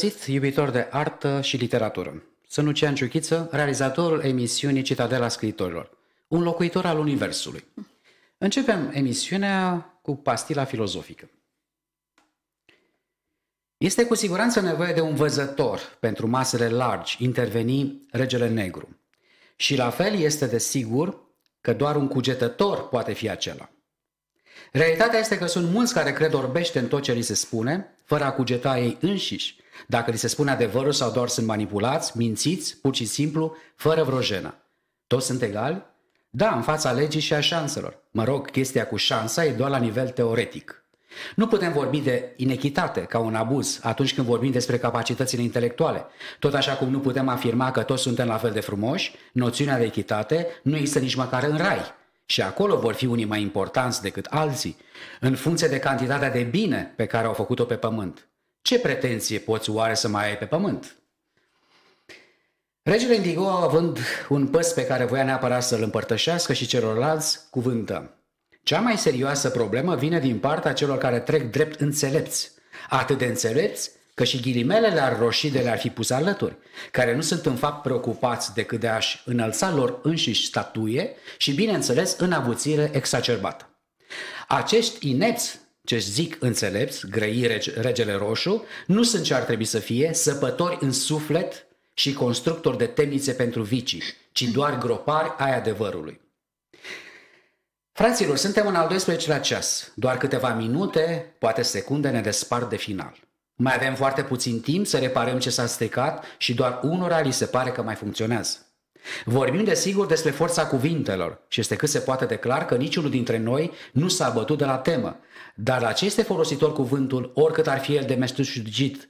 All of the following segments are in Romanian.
găsit, iubitor de artă și literatură! Sunt Lucian Ciuchiță, realizatorul emisiunii Citadela Scriitorilor, un locuitor al Universului. Începem emisiunea cu pastila filozofică. Este cu siguranță nevoie de un văzător pentru masele largi, interveni regele negru. Și la fel este de sigur că doar un cugetător poate fi acela. Realitatea este că sunt mulți care cred orbește în tot ce li se spune, fără a cugeta ei înșiși dacă li se spune adevărul sau doar sunt manipulați, mințiți, pur și simplu, fără vreo jenă. Toți sunt egali? Da, în fața legii și a șanselor. Mă rog, chestia cu șansa e doar la nivel teoretic. Nu putem vorbi de inechitate ca un abuz atunci când vorbim despre capacitățile intelectuale. Tot așa cum nu putem afirma că toți suntem la fel de frumoși, noțiunea de echitate nu există nici măcar în rai. Și acolo vor fi unii mai importanți decât alții, în funcție de cantitatea de bine pe care au făcut-o pe pământ. Ce pretenție poți oare să mai ai pe pământ? Regele Indigo, având un păs pe care voia neapărat să-l împărtășească și celorlalți, cuvântă. Cea mai serioasă problemă vine din partea celor care trec drept înțelepți. Atât de înțelepți că și ghilimelele ar roșii de le-ar fi pus alături, care nu sunt în fapt preocupați decât de a-și înălța lor înșiși statuie și, bineînțeles, în avuțire exacerbată. Acești inepți ce zic înțelepți, grăi regele roșu, nu sunt ce ar trebui să fie, săpători în suflet și constructori de temnițe pentru vicii, ci doar gropari ai adevărului. Fraților, suntem în al 12-lea ceas. Doar câteva minute, poate secunde, ne despart de final. Mai avem foarte puțin timp să reparăm ce s-a stricat și doar unora li se pare că mai funcționează. Vorbim desigur despre forța cuvintelor și este cât se poate declar că niciunul dintre noi nu s-a bătut de la temă, dar la ce este folositor cuvântul, oricât ar fi el de meșteșugit,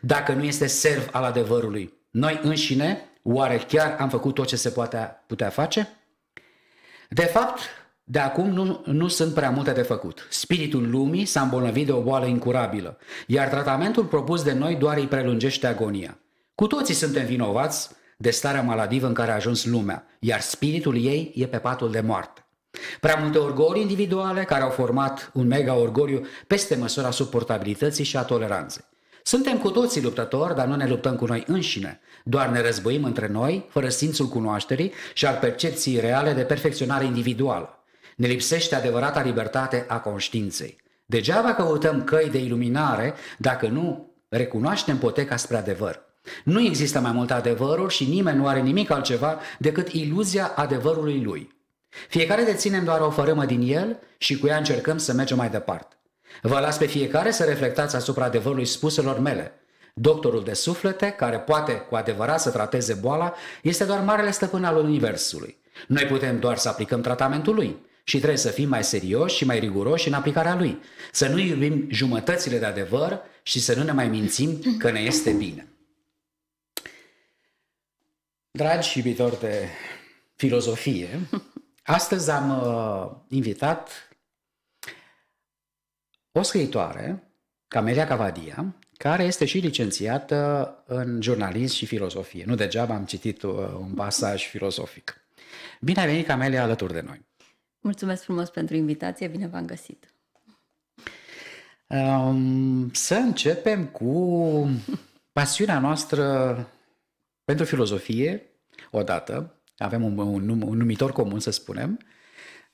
dacă nu este serv al adevărului? Noi înșine, oare chiar am făcut tot ce se poate putea face? De fapt, de acum nu, nu sunt prea multe de făcut. Spiritul lumii s-a îmbolnăvit de o boală incurabilă, iar tratamentul propus de noi doar îi prelungește agonia. Cu toții suntem vinovați de starea maladivă în care a ajuns lumea, iar spiritul ei e pe patul de moarte. Prea multe orgolii individuale care au format un mega orgoliu peste măsura suportabilității și a toleranței. Suntem cu toții luptători, dar nu ne luptăm cu noi înșine. Doar ne războim între noi, fără simțul cunoașterii și al percepției reale de perfecționare individuală. Ne lipsește adevărata libertate a conștiinței. Degeaba căutăm căi de iluminare dacă nu recunoaștem poteca spre adevăr. Nu există mai multe adevărul și nimeni nu are nimic altceva decât iluzia adevărului lui. Fiecare deținem doar o fărâmă din el și cu ea încercăm să mergem mai departe. Vă las pe fiecare să reflectați asupra adevărului spuselor mele. Doctorul de suflete, care poate cu adevărat să trateze boala, este doar marele stăpân al Universului. Noi putem doar să aplicăm tratamentul lui și trebuie să fim mai serioși și mai riguroși în aplicarea lui. Să nu iubim jumătățile de adevăr și să nu ne mai mințim că ne este bine. Dragi iubitori de filozofie, Astăzi am uh, invitat o scriitoare, Camelia Cavadia, care este și licențiată în jurnalism și filozofie. Nu degeaba am citit uh, un pasaj filozofic. Bine ai venit, Camelia, alături de noi. Mulțumesc frumos pentru invitație, bine v-am găsit. Um, să începem cu pasiunea noastră pentru filozofie, odată, avem un, un, un numitor comun, să spunem,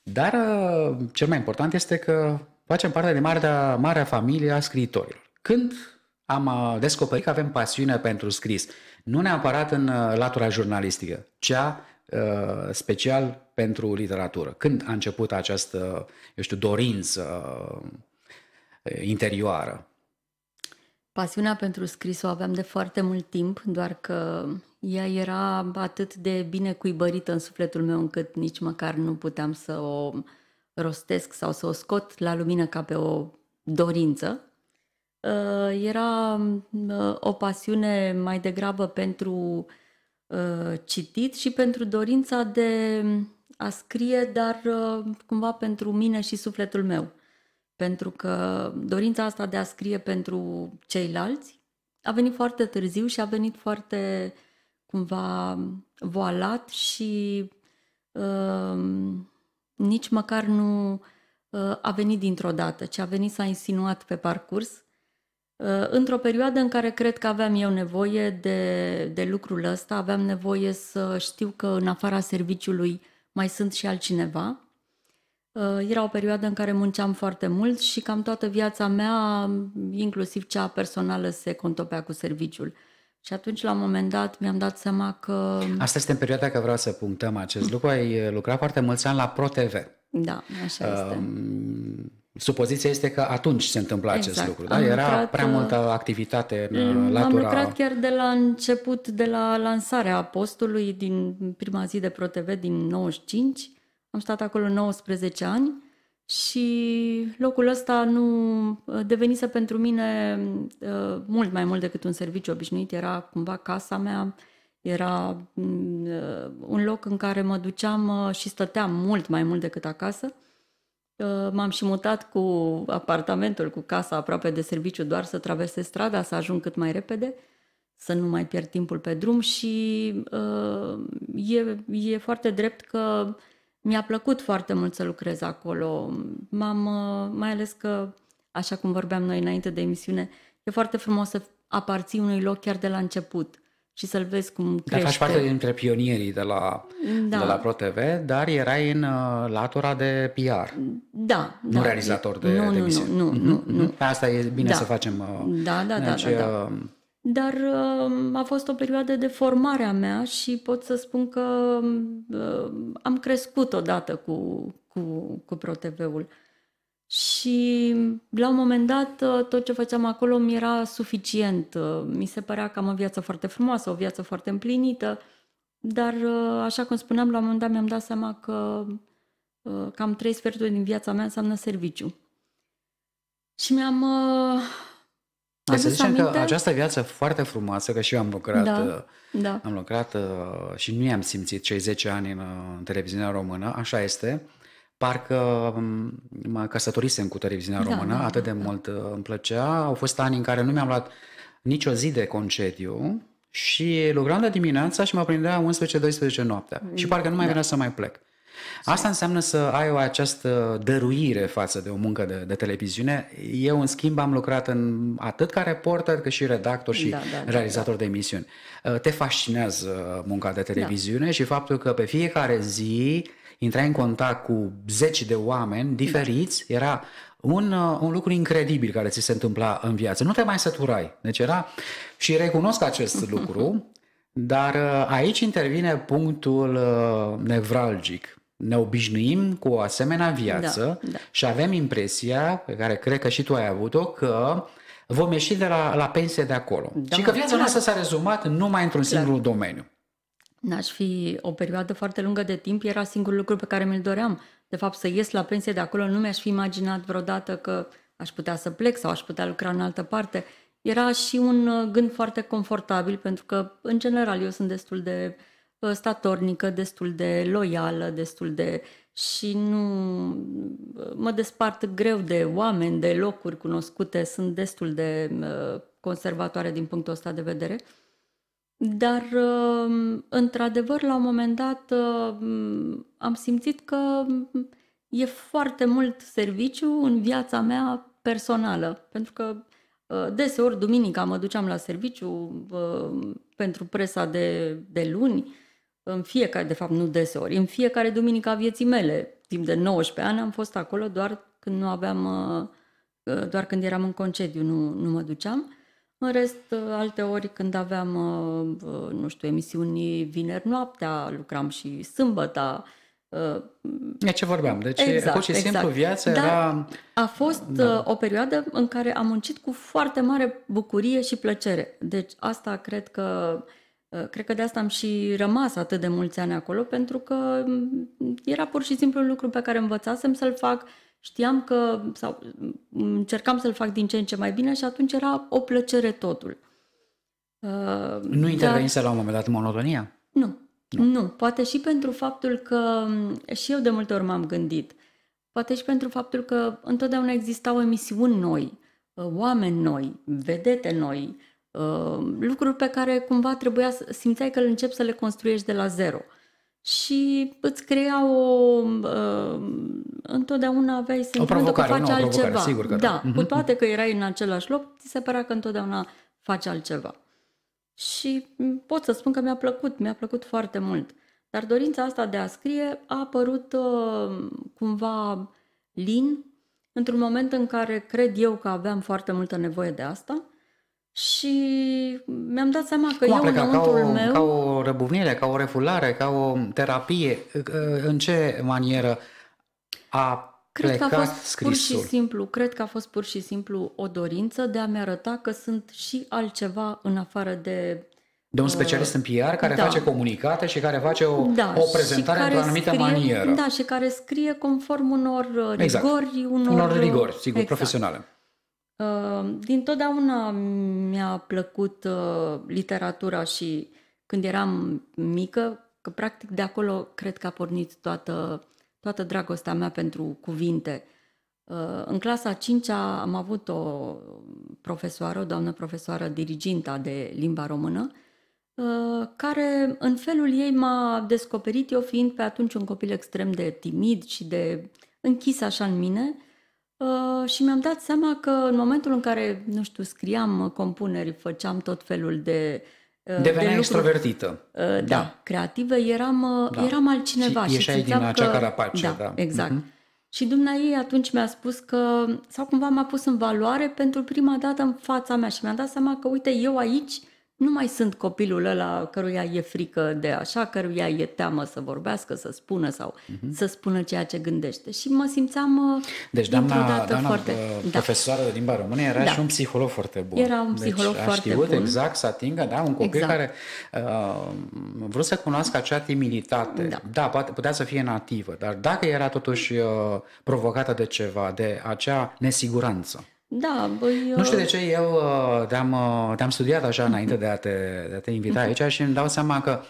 dar uh, cel mai important este că facem parte de marea, marea familie a scriitorilor. Când am uh, descoperit că avem pasiune pentru scris, nu neapărat în uh, latura jurnalistică, cea special pentru literatură. Când a început această, eu știu, dorință interioară? Pasiunea pentru scris o aveam de foarte mult timp, doar că ea era atât de bine cuibărită în sufletul meu încât nici măcar nu puteam să o rostesc sau să o scot la lumină ca pe o dorință. Uh, era uh, o pasiune mai degrabă pentru uh, citit și pentru dorința de a scrie, dar cumva pentru mine și sufletul meu. Pentru că dorința asta de a scrie pentru ceilalți a venit foarte târziu și a venit foarte uh, cumva voalat și uh, nici măcar nu uh, a venit dintr-o dată, ci a venit s-a insinuat pe parcurs, uh, într-o perioadă în care cred că aveam eu nevoie de, de lucrul ăsta, aveam nevoie să știu că în afara serviciului mai sunt și altcineva. Uh, era o perioadă în care munceam foarte mult și cam toată viața mea, inclusiv cea personală, se contopea cu serviciul. Și atunci, la un moment dat, mi-am dat seama că... Asta este în perioada că vreau să punctăm acest lucru. Ai eh, lucrat foarte mulți ani la ProTV. Da, așa uh, Supoziția este că atunci se întâmpla exact. acest lucru, da? Era lucrat, prea eh, multă activitate în eh, latura... Am lucrat chiar de la început, de la lansarea postului din prima zi de ProTV din 95. Am stat acolo 19 ani și locul ăsta nu uh, devenise pentru mine uh, mult mai mult decât un serviciu obișnuit, era cumva casa mea, era mm, uh, un loc în care mă duceam și stăteam mult mai mult decât acasă. M-am și mutat cu apartamentul, cu casa aproape de serviciu, doar să traversez strada, să ajung cât mai repede, să nu mai pierd timpul pe drum și e, e foarte drept că uh, mi-a plăcut foarte mult să lucrez acolo. M-am, uh, mai ales că, așa cum vorbeam noi înainte de emisiune, e foarte frumos să aparții unui loc chiar de la început și să-l vezi cum crește. Dar faci parte dintre pionierii de la, da. de la ProTV, dar erai în uh, latura de PR. Da. Nu da. realizator de, nu, de nu, emisiuni. Nu, nu, mhm, nu, Pe mhm. Asta e bine da. să facem. Uh, da, da, da. Deci, da, da, da. Uh, dar um, a fost o perioadă de formare a mea și pot să spun că um, am crescut odată cu, cu, cu ProTV-ul. Și um, la un moment dat uh, tot ce făceam acolo mi era suficient. Uh, mi se părea că am o viață foarte frumoasă, o viață foarte împlinită, dar uh, așa cum spuneam, la un moment dat mi-am dat seama că cam trei sferturi din viața mea înseamnă serviciu. Și mi-am am să zicem aminte? că această viață foarte frumoasă, că și eu am lucrat, da, uh, da. am lucrat uh, și nu i-am simțit cei 10 ani în, uh, în televiziunea română, așa este, parcă um, mă căsătorisem cu televiziunea da, română, da, atât de da, da. mult da. îmi plăcea. Au fost ani în care nu mi-am luat nicio zi de concediu și lucram de dimineața și mă prindea 11-12 noaptea. Da. Și mm, parcă nu mai da. venea să mai plec. Asta înseamnă să ai o această dăruire față de o muncă de, de televiziune. Eu, în schimb, am lucrat în atât ca reporter, cât și redactor și da, da, da realizator da, da. de emisiuni. Ă, te fascinează munca de televiziune da. și faptul că pe fiecare zi intrai în contact cu zeci de oameni diferiți, da. era un, ă, un lucru incredibil care ți se întâmpla în viață. Nu te mai săturai. Deci era... Și recunosc acest lucru, dar ă, aici intervine punctul nevralgic ne obișnuim cu o asemenea viață da, da. și avem impresia, pe care cred că și tu ai avut-o, că vom ieși de la, la pensie de acolo. Da, și că viața da. noastră s-a rezumat numai într-un da. singur domeniu. N-aș fi o perioadă foarte lungă de timp, era singurul lucru pe care mi-l doream. De fapt, să ies la pensie de acolo, nu mi-aș fi imaginat vreodată că aș putea să plec sau aș putea lucra în altă parte. Era și un uh, gând foarte confortabil, pentru că, în general, eu sunt destul de uh, statornică, destul de loială, destul de... și nu... mă despart greu de oameni, de locuri cunoscute, sunt destul de conservatoare din punctul ăsta de vedere. Dar, ă, într-adevăr, la un moment dat ă, am simțit că e foarte mult serviciu în viața mea personală, pentru că ă, deseori duminica mă duceam la serviciu pentru presa de, de luni în fiecare, de fapt nu deseori, în fiecare duminică a vieții mele, timp de 19 ani am fost acolo doar când nu aveam, uh, uh, doar când eram în concediu, nu, nu mă duceam. În rest, uh, alte ori când aveam, nu știu, emisiuni vineri noaptea, lucram și sâmbăta. De ce vorbeam? Deci, exact, pur și exact. simplu, viața Dar era... A fost da. o perioadă în care am muncit cu foarte mare bucurie și plăcere. Deci asta cred că Ă, cred că de asta am și rămas atât de mulți ani acolo, pentru că era pur și simplu un lucru pe care învățasem să-l fac, știam că, sau încercam să-l fac din ce în ce mai bine și atunci era o plăcere totul. Ă, nu intervenise la un moment dat monotonia? Nu, nu. Nu, poate și pentru faptul că și eu de multe ori m-am gândit, poate și pentru faptul că întotdeauna existau emisiuni noi, ă, oameni noi, vedete noi, Uh, lucruri pe care cumva trebuia să simțeai că începi să le construiești de la zero. Și îți crea o... Uh, întotdeauna aveai sentimentul că faci altceva. Sigur că da, da, cu mhm. toate că erai în același loc, ți se părea că întotdeauna faci altceva. Și pot să spun că mi-a plăcut, mi-a plăcut foarte mult. Dar dorința asta de a scrie a apărut uh, cumva lin, într-un moment în care cred eu că aveam foarte multă nevoie de asta – și mi-am dat seama că Cum eu plecat, înăuntrul ca o, meu... Ca o răbuvnire, ca o refulare, ca o terapie, uh, uh, în ce manieră a Cred că a fost scrisul. pur și simplu, cred că a fost pur și simplu o dorință de a-mi arăta că sunt și altceva în afară de de un uh, specialist în PR care da. face comunicate și care face o, da, o prezentare într-o anumită scrie, manieră. Da, și care scrie conform unor exact. rigori. Unor, unor rigori, sigur, exact. profesionale. Ehm, din totdeauna mi-a plăcut ehm, literatura și când eram mică, că practic de acolo cred că a pornit toată, toată dragostea mea pentru cuvinte. Ehm, în clasa 5 am avut o profesoară, o doamnă profesoară diriginta de limba română, care în felul ei m-a descoperit eu fiind pe atunci un copil extrem de timid și de închis așa în mine Uh, și mi-am dat seama că în momentul în care, nu știu, scriam uh, compuneri, făceam tot felul de Devenea uh, de extrovertită. Uh, da, da, creativă, eram, da. eram altcineva. Și, și ieșai din că... acea carapace. Da, da. exact. Uh-huh. Și dumneai atunci mi-a spus că, sau cumva m-a pus în valoare pentru prima dată în fața mea și mi-am dat seama că, uite, eu aici uh, nu mai sunt copilul ăla căruia e frică de așa, căruia e teamă să vorbească, să spună sau uh-huh. să spună ceea ce gândește. Și mă simțeam uh, Deci doamna, doamna foarte... Uh, da. profesoară da. de limba română era da. și un psiholog foarte bun. Era un deci psiholog deci, foarte știut bun. exact să atingă da, un copil exact. care uh, vrea să cunoască acea timiditate. Da, da poate, putea să fie nativă, dar dacă era totuși uh, provocată de ceva, de acea nesiguranță. Da, băi, Nu știu de ce eu uh, te-am, uh, te-am studiat așa înainte de a te, de a te invita mhm. aici și îmi dau seama că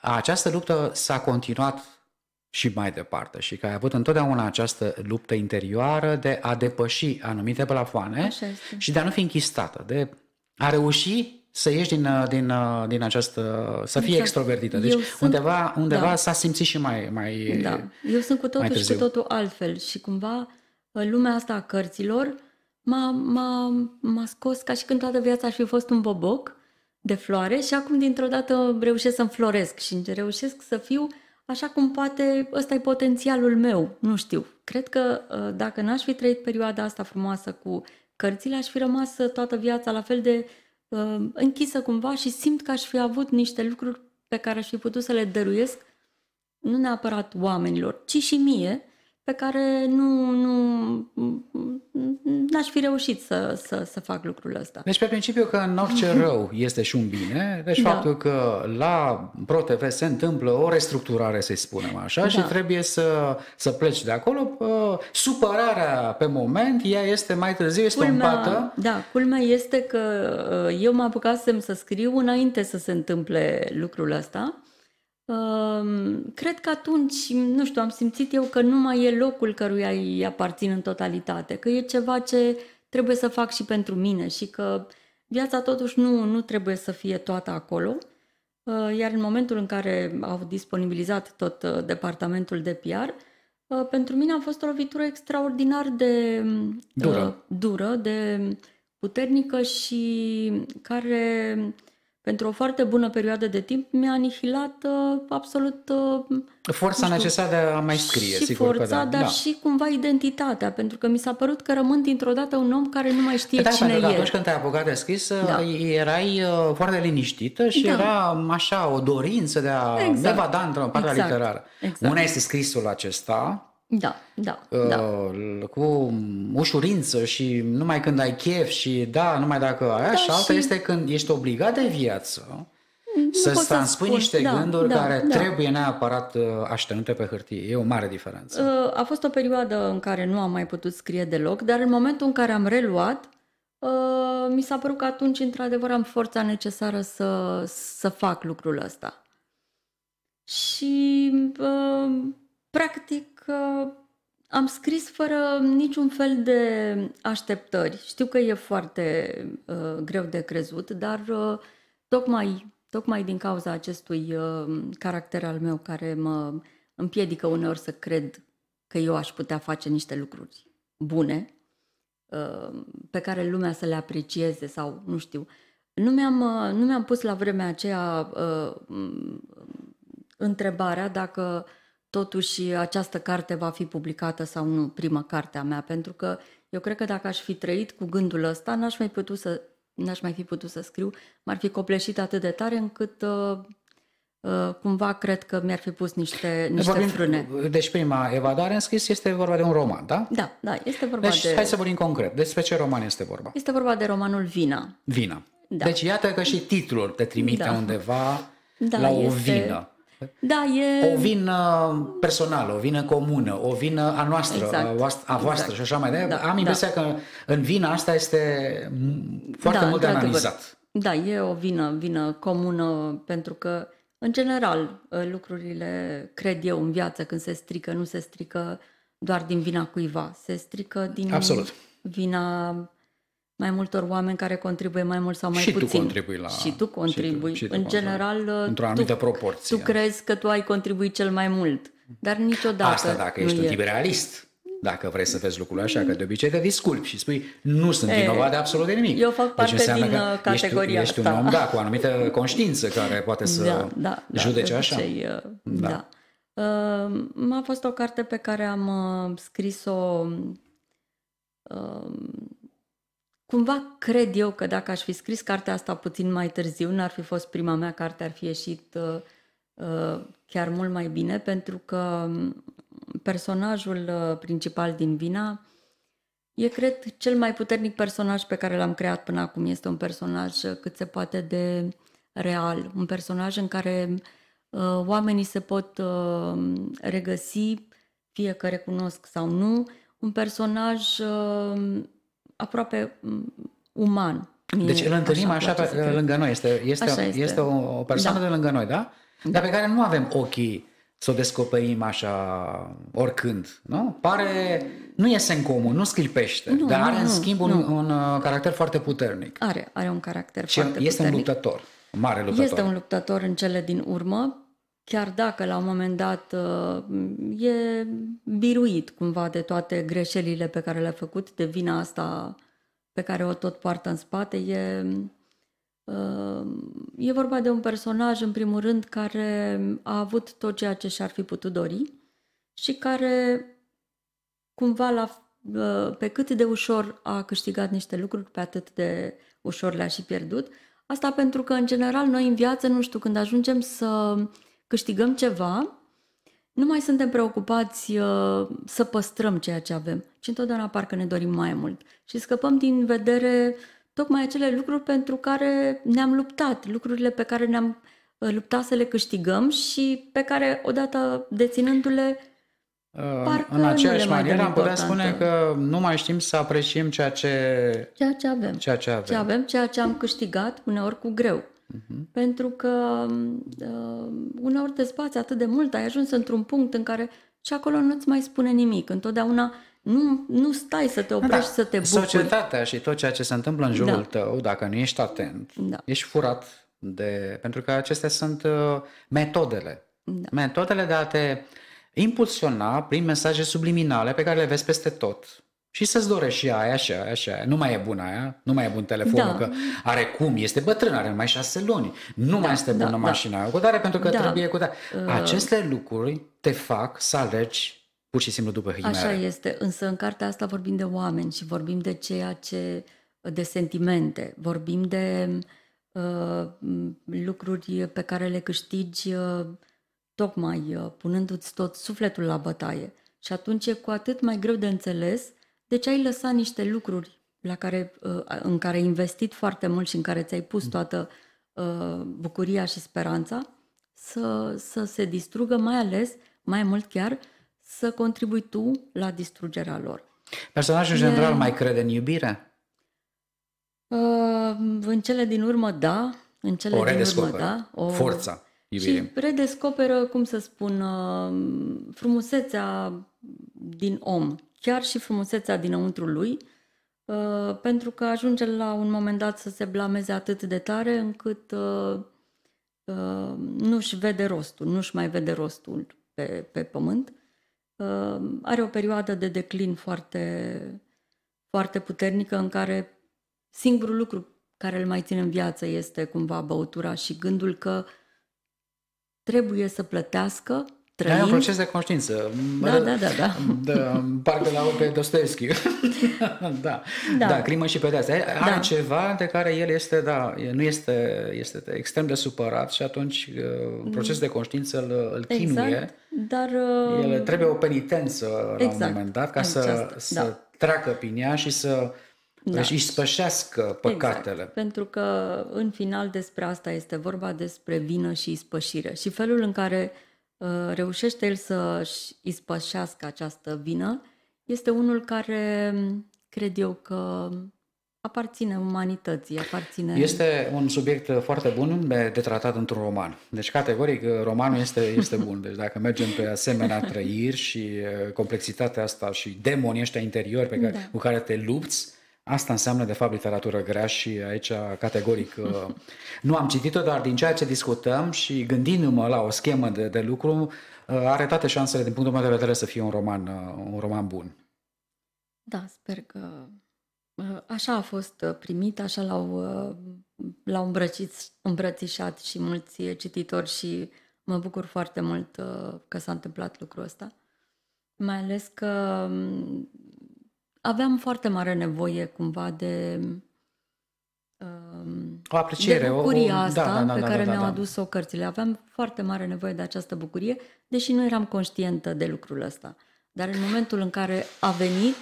această luptă s-a continuat și mai departe și că ai avut întotdeauna această luptă interioară de a depăși anumite plafoane și de a nu fi închistată, de a reuși să ieși din, uh, din, din această, să fii exact. extrovertită. Deci sunt, undeva, undeva da. s-a simțit și mai, mai Da. Eu sunt cu totul și cu totul altfel și cumva lumea asta a cărților m-a, m-a, m-a scos ca și când toată viața aș fi fost un boboc de floare și acum dintr-o dată reușesc să mi floresc și reușesc să fiu așa cum poate ăsta e potențialul meu, nu știu. Cred că ă, dacă n-aș fi trăit perioada asta frumoasă cu cărțile, aș fi rămas ă, toată viața la fel de uh, închisă cumva și simt că aș fi avut niște lucruri pe care aș fi putut să le dăruiesc nu neapărat oamenilor, ci și mie, pe care nu, nu n-aș fi reușit să, să, să fac lucrul ăsta. Deci pe principiu că în orice mhm. rău este și un bine, deci da. faptul că la ProTV se întâmplă o restructurare, să spunem așa, da. și trebuie să, să pleci de acolo, supărarea pe moment, ea este mai târziu, este culmea, o Da, culmea este că uh, eu mă apucasem să scriu înainte să se întâmple lucrul ăsta Cred că atunci, nu știu, am simțit eu că nu mai e locul căruia îi aparțin în totalitate, că e ceva ce trebuie să fac și pentru mine și că viața totuși nu, nu trebuie să fie toată acolo. Uh, iar în momentul în care au disponibilizat tot uh, departamentul de PR, uh, pentru mine a fost o lovitură extraordinar de dură, dură de puternică și care pentru o foarte bună perioadă de timp, mi-a anihilat uh, absolut... Uh, forța știu, necesară de a mai scrie, și sigur forța, că da. dar da. și cumva identitatea, pentru că mi s-a părut că rămân dintr-o dată un om care nu mai știe da, cine e. atunci când te-ai apucat de scris, uh, da. erai uh, foarte liniștită și da. era așa o dorință de a exact. da într-o parte exact. literară. Exact. Una este scrisul acesta, da, da, uh, da. Cu ușurință și numai când ai chef și da, numai dacă ai da, și alta și... este când ești obligat de viață să-ți transpui să niște da, gânduri da, care da. trebuie neapărat uh, aștenute pe hârtie. E o mare diferență. Uh, a fost o perioadă în care nu am mai putut scrie deloc, dar în momentul în care am reluat, uh, mi s-a părut că atunci, într-adevăr, am forța necesară să, să fac lucrul ăsta. Și, practic, că am scris fără niciun fel de așteptări. Știu că e foarte uh, greu de crezut, dar uh, tocmai, tocmai din cauza acestui uh, caracter al meu care mă împiedică uneori să cred că eu aș putea face niște lucruri bune uh, pe care lumea să le aprecieze sau nu știu. Nu mi-am, uh, nu mi-am pus la vremea aceea uh, întrebarea dacă uh, totuși această carte va fi publicată sau nu, prima carte a mea, pentru că eu cred că dacă aș fi trăit cu gândul ăsta, n-aș mai, putut să, n-aș mai fi putut să scriu, m-ar fi copleșit atât de tare încât uh, uh, cumva cred că mi-ar fi pus niște, niște vorbim, frâne. Deci prima evadare în scris este vorba de un roman, da? Da, da, este vorba deci, de... Deci hai să vorbim concret. Despre ce roman este vorba? Este vorba de romanul Vina. Vina. Da. Deci iată că și titlul te trimite da. undeva da, la o este... vină. Da, e... O vină personală, o vină comună, o vină a noastră, exact. a voastră exact. și așa mai departe. Da, Am da. impresia da. că în vina asta este foarte da, mult de analizat. Da, e o vină, vină comună, pentru că, în general, ă, lucrurile, cred eu, în viață, când se strică, nu se strică doar din vina cuiva, se strică din Absolut. vina mai multor oameni care contribuie mai mult sau mai și puțin. Și tu contribui la... Și tu contribui. Și tu, și uh, tu în general, într-o anumită tu, proporție. Tu crezi că tu ai contribuit cel mai mult, dar niciodată Asta dacă ești un tip realist. Dacă vrei să vezi lucrul așa, că de obicei te disculpi și spui nu sunt vinovat de absolut de nimic. Eu fac deci parte deci din că uh, categoria ești, ești un om, da, cu o anumită conștiință care poate să da, da, da judece da, așa. Obicei, uh, da. da. Uh, a fost o carte pe care am uh, scris-o uh, Cumva cred eu că dacă aș fi scris cartea asta puțin mai târziu, n-ar fi fost prima mea carte, ar fi ieșit uh, uh chiar mult mai bine, pentru că um, personajul uh, principal din Vina e, cred, cel mai puternic personaj pe care l-am creat până acum. Este un personaj uh, cât se poate de real, un personaj în care uh, oamenii se pot uh, regăsi, fie că recunosc sau nu, un personaj uh, aproape uman. Deci îl întâlnim așa, așa pe, lângă noi, este, este, așa este. este o, o persoană da. de lângă noi, da? da? Dar pe care nu avem ochii să o descoperim așa oricând, nu? Pare, nu iese în comun, nu sclipește, nu, dar are nu, în schimb un, un uh, caracter foarte puternic. Are, are un caracter Și foarte este puternic. este un luptător, un mare luptător. Este un luptător în cele din urmă, chiar dacă la un moment dat uh, e biruit cumva de toate greșelile pe care le-a făcut, de vina asta pe care o tot poartă în spate, e, uh, e vorba de un personaj, în primul rând, care a avut tot ceea ce și-ar fi putut dori și care cumva la, uh, pe cât de ușor a câștigat niște lucruri, pe atât de ușor le-a și pierdut. Asta pentru că, în general, noi în viață, nu știu, când ajungem să uh, câștigăm ceva, nu mai suntem preocupați uh, să păstrăm ceea ce avem, ci întotdeauna parcă ne dorim mai mult și scăpăm din vedere tocmai acele lucruri pentru care ne-am luptat, lucrurile pe care ne-am uh, luptat să le câștigăm și pe care odată deținându-le uh, Parcă în aceeași manieră am putea spune că nu mai știm să apreciem ceea ce, ceea ce avem. Ceea ce avem. Ce avem, ceea ce am câștigat uneori cu greu. Mhm. Pentru că uh, uneori te spați atât de mult, ai ajuns într-un punct în care și acolo nu-ți mai spune nimic. Întotdeauna nu, nu stai să te oprești, da, să te bucuri. Societatea și tot ceea ce se întâmplă în jurul da. tău, dacă nu ești atent, da. ești furat de... Pentru că acestea sunt uh, metodele. Da. Metodele de a te impulsiona prin mesaje subliminale pe care le vezi peste tot. Și să-ți dorești și aia, și aia, și aia. Nu mai e bun aia, nu mai e bun telefonul, da. că are cum, este bătrân, are numai șase luni, nu da, mai este bună da, da, mașina, da. cu tare pentru că da. trebuie cu tare. Uh. Aceste lucruri te fac să alegi pur și simplu după hâinare. Așa este, însă în cartea asta vorbim de oameni și vorbim de ceea ce, de sentimente, vorbim de uh, lucruri pe care le câștigi uh, tocmai uh, punându-ți tot sufletul la bătaie. Și atunci e cu atât mai greu de înțeles uh, deci ai lăsat niște lucruri la care, uh, în care ai investit foarte mult și în care ți-ai pus mm. toată uh, bucuria și speranța să, să se distrugă, mai ales, mai mult chiar, să contribui tu la distrugerea lor. Personajul e... general mai crede în iubire? Uh, în cele din urmă, da. În cele o din urmă, da. O... Forța iubirii. Și redescoperă, cum să spun, frumusețea din om, chiar și frumusețea dinăuntru lui, uh, pentru că ajunge la un moment dat să se blameze atât de tare încât uh, uh, nu-și vede rostul, nu-și mai vede rostul pe, pe pământ. Are o perioadă de declin foarte, foarte puternică în care singurul lucru care îl mai ține în viață este cumva băutura și gândul că trebuie să plătească străini. Da, e un proces de conștiință. Da, da, da. da. da parcă la pe Dostoevski. da. da. Da, crimă și pedeapsă. Are da. ceva de care el este, da, nu este, este extrem de supărat și atunci uh, mm. proces de conștiință îl, îl chinuie. Exact. Dar... Uh, el trebuie o penitență exact. la un exact. moment dat ca să, da. să treacă prin ea și să da. își spășească exact, păcatele. Exact, pentru că în final despre asta este vorba, despre vină și spășire. Și felul în care Ă, reușește el să-și ispășească această vină, este unul care cred eu că aparține umanității, aparține... Este un subiect foarte bun de, de tratat într-un roman. Deci, categoric, romanul este, este bun. Deci dacă mergem pe asemenea trăiri și ă, complexitatea asta și demonii ăștia interiori pe care, da. cu care te lupți, Asta înseamnă, de fapt, literatură grea și aici, categoric, uh, nu am citit-o, dar din ceea ce discutăm și gândindu-mă la o schemă de, de lucru, uh, are toate șansele, din punctul meu de vedere, să fie un roman, uh, un roman bun. Da, sper că așa a fost primit, așa l-au, l-au îmbrățișat și mulți cititori și mă bucur foarte mult că s-a întâmplat lucrul ăsta. Mai ales că um, aveam foarte mare nevoie cumva de um, o apreciere, de bucuria o, o, da, asta da, da, da, pe da, care da, da, mi-au da. adus-o cărțile. Aveam foarte mare nevoie de această bucurie, deși nu eram conștientă de lucrul ăsta. Dar în momentul în care a venit,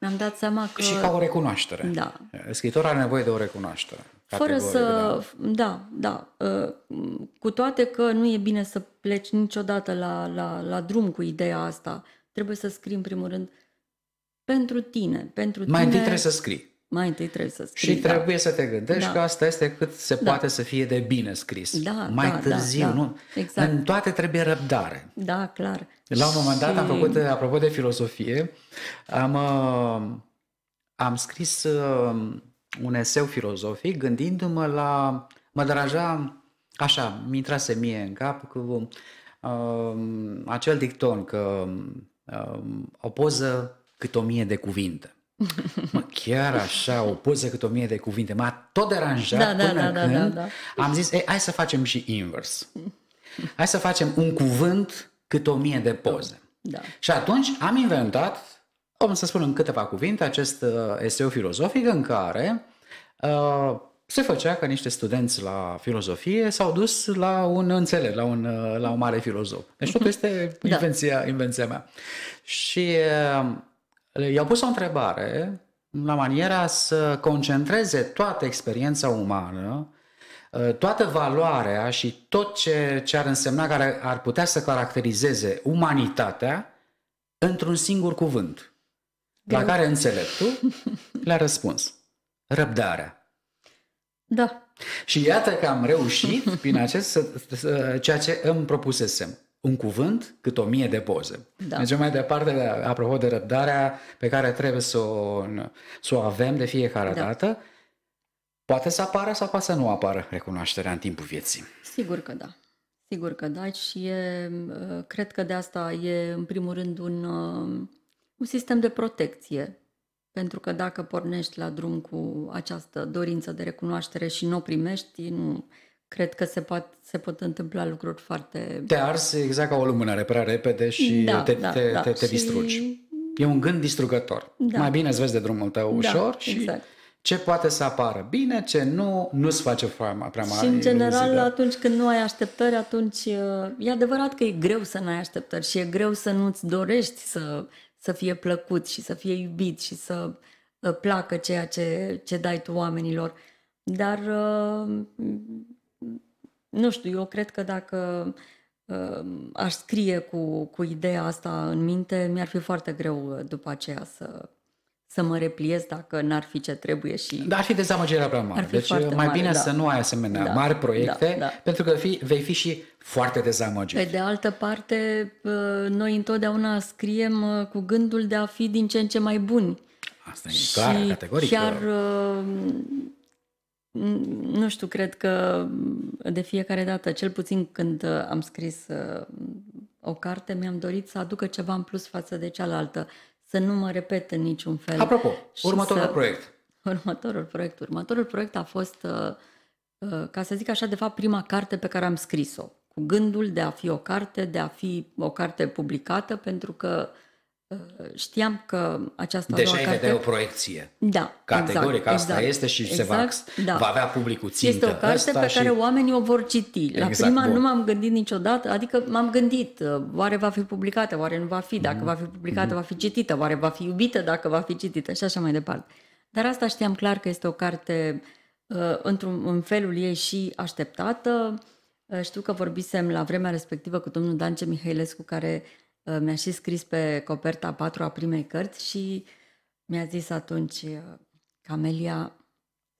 mi-am dat seama că... Și ca o recunoaștere. Da. Scriitor are nevoie de o recunoaștere. Fără să... Da. da, da. Ă, cu toate că nu e bine să pleci niciodată la, la, la drum cu ideea asta. Trebuie să scrii, în primul rând, pentru tine. Pentru mai tine, întâi trebuie să scrii. Mai întâi trebuie să scrii. Și da. trebuie să te gândești da. că asta este cât se da. poate să fie de bine scris. Da, mai da, da târziu, da, nu? Exact. În toate trebuie răbdare. Da, clar. La un moment dat, și... am făcut, apropo de filosofie, am, uh, am scris uh, un eseu filozofic gândindu-mă la... Mă deranja așa, mi intrase mie în cap cu uh, acel dicton că uh, o poză cât o mie de cuvinte. Mă, chiar așa, o poză cât o mie de cuvinte. M-a tot deranjat da, da până da, da când da, da, da. am zis, Ei, hai să facem și invers. Hai să facem un cuvânt cât o mie de poze. Da. Și atunci am inventat, om să spun în câteva cuvinte, acest uh, eseu filozofic în care uh, se făcea că niște studenți la filozofie s-au dus la un înțeleg, la un, uh, la un mare filozof. Deci totul este da. invenția, da. invenția mea. Și uh, i-au pus o întrebare la maniera să concentreze toată experiența umană, uh, toată valoarea și tot ce, ce ar însemna care ar putea să caracterizeze umanitatea într-un singur cuvânt. Greu. La care înțeleptul le-a răspuns. Răbdarea. Da. Și iată că am reușit prin acest ceea ce îmi propusesem un cuvânt cât o mie de poze. Da. Mergem mai departe, apropo de răbdarea pe care trebuie să o, să o avem de fiecare da. dată, poate să apară sau poate să nu apară recunoașterea în timpul vieții. Sigur că da. Sigur că da și e, uh, cred că de asta e în primul rând un, uh, un sistem de protecție. Pentru că dacă pornești la drum cu această dorință de recunoaștere și nu o primești, nu, cred că se, pot, se pot întâmpla lucruri foarte... Te arzi exact ca o lumânare, prea repede și da, te, da, te, da. te, te distrugi. E un gând distrugător. Da. Mai bine îți vezi de drumul tău da, ușor și exact. ce poate să apară bine, ce nu, nu-ți face foarte prea mare Și în general, iluzii, da. atunci când nu ai așteptări, atunci uh, e adevărat că e greu să n-ai așteptări și e greu să nu-ți dorești să, să fie plăcut și să fie iubit și să uh, placă ceea ce, ce dai tu oamenilor. Dar uh, nu știu, eu cred că dacă uh, aș scrie cu, cu ideea asta în minte, mi-ar fi foarte greu uh, după aceea să, să mă repliez dacă n-ar fi ce trebuie și... Dar ar fi dezamăgirea prea mare. Deci uh, mai mare, bine da. să nu ai asemenea da, mari da, proiecte, da, da. pentru că fi, vei fi și foarte dezamăgit. Pe de altă parte, noi întotdeauna scriem cu gândul de a fi din ce în ce mai buni. Asta e clar, și categoric. Chiar Mm, nu știu, cred că de fiecare dată, cel puțin când uh, am scris uh, o carte, mi-am dorit să aducă ceva în plus față de cealaltă, să nu mă repet în niciun fel. Apropo, următorul să... proiect. Următorul proiect. Următorul proiect a fost, uh, ca să zic așa, de fapt, prima carte pe care am scris-o, cu gândul de a fi o carte, de a fi o carte publicată, pentru că Ă, știam că această Deja deci carte... vedeai o proiecție. Da, Categoric exact, asta exact, este și exact, se va, exact, da. va avea publicul țintă. Este o carte pe și... care oamenii o vor citi. La exact, prima bun. nu m-am gândit niciodată, adică m-am gândit, ă, oare va fi publicată, oare nu va fi, dacă mm. va fi publicată, mm. va fi citită, oare va fi iubită, dacă va fi citită și așa mai departe. Dar asta știam clar că este o carte ă, într-un în felul ei și așteptată. Știu că vorbisem la vremea respectivă cu domnul Dance Mihailescu, care Uh, mi-a și scris pe coperta 4 a primei cărți și mi-a zis atunci, uh, Camelia,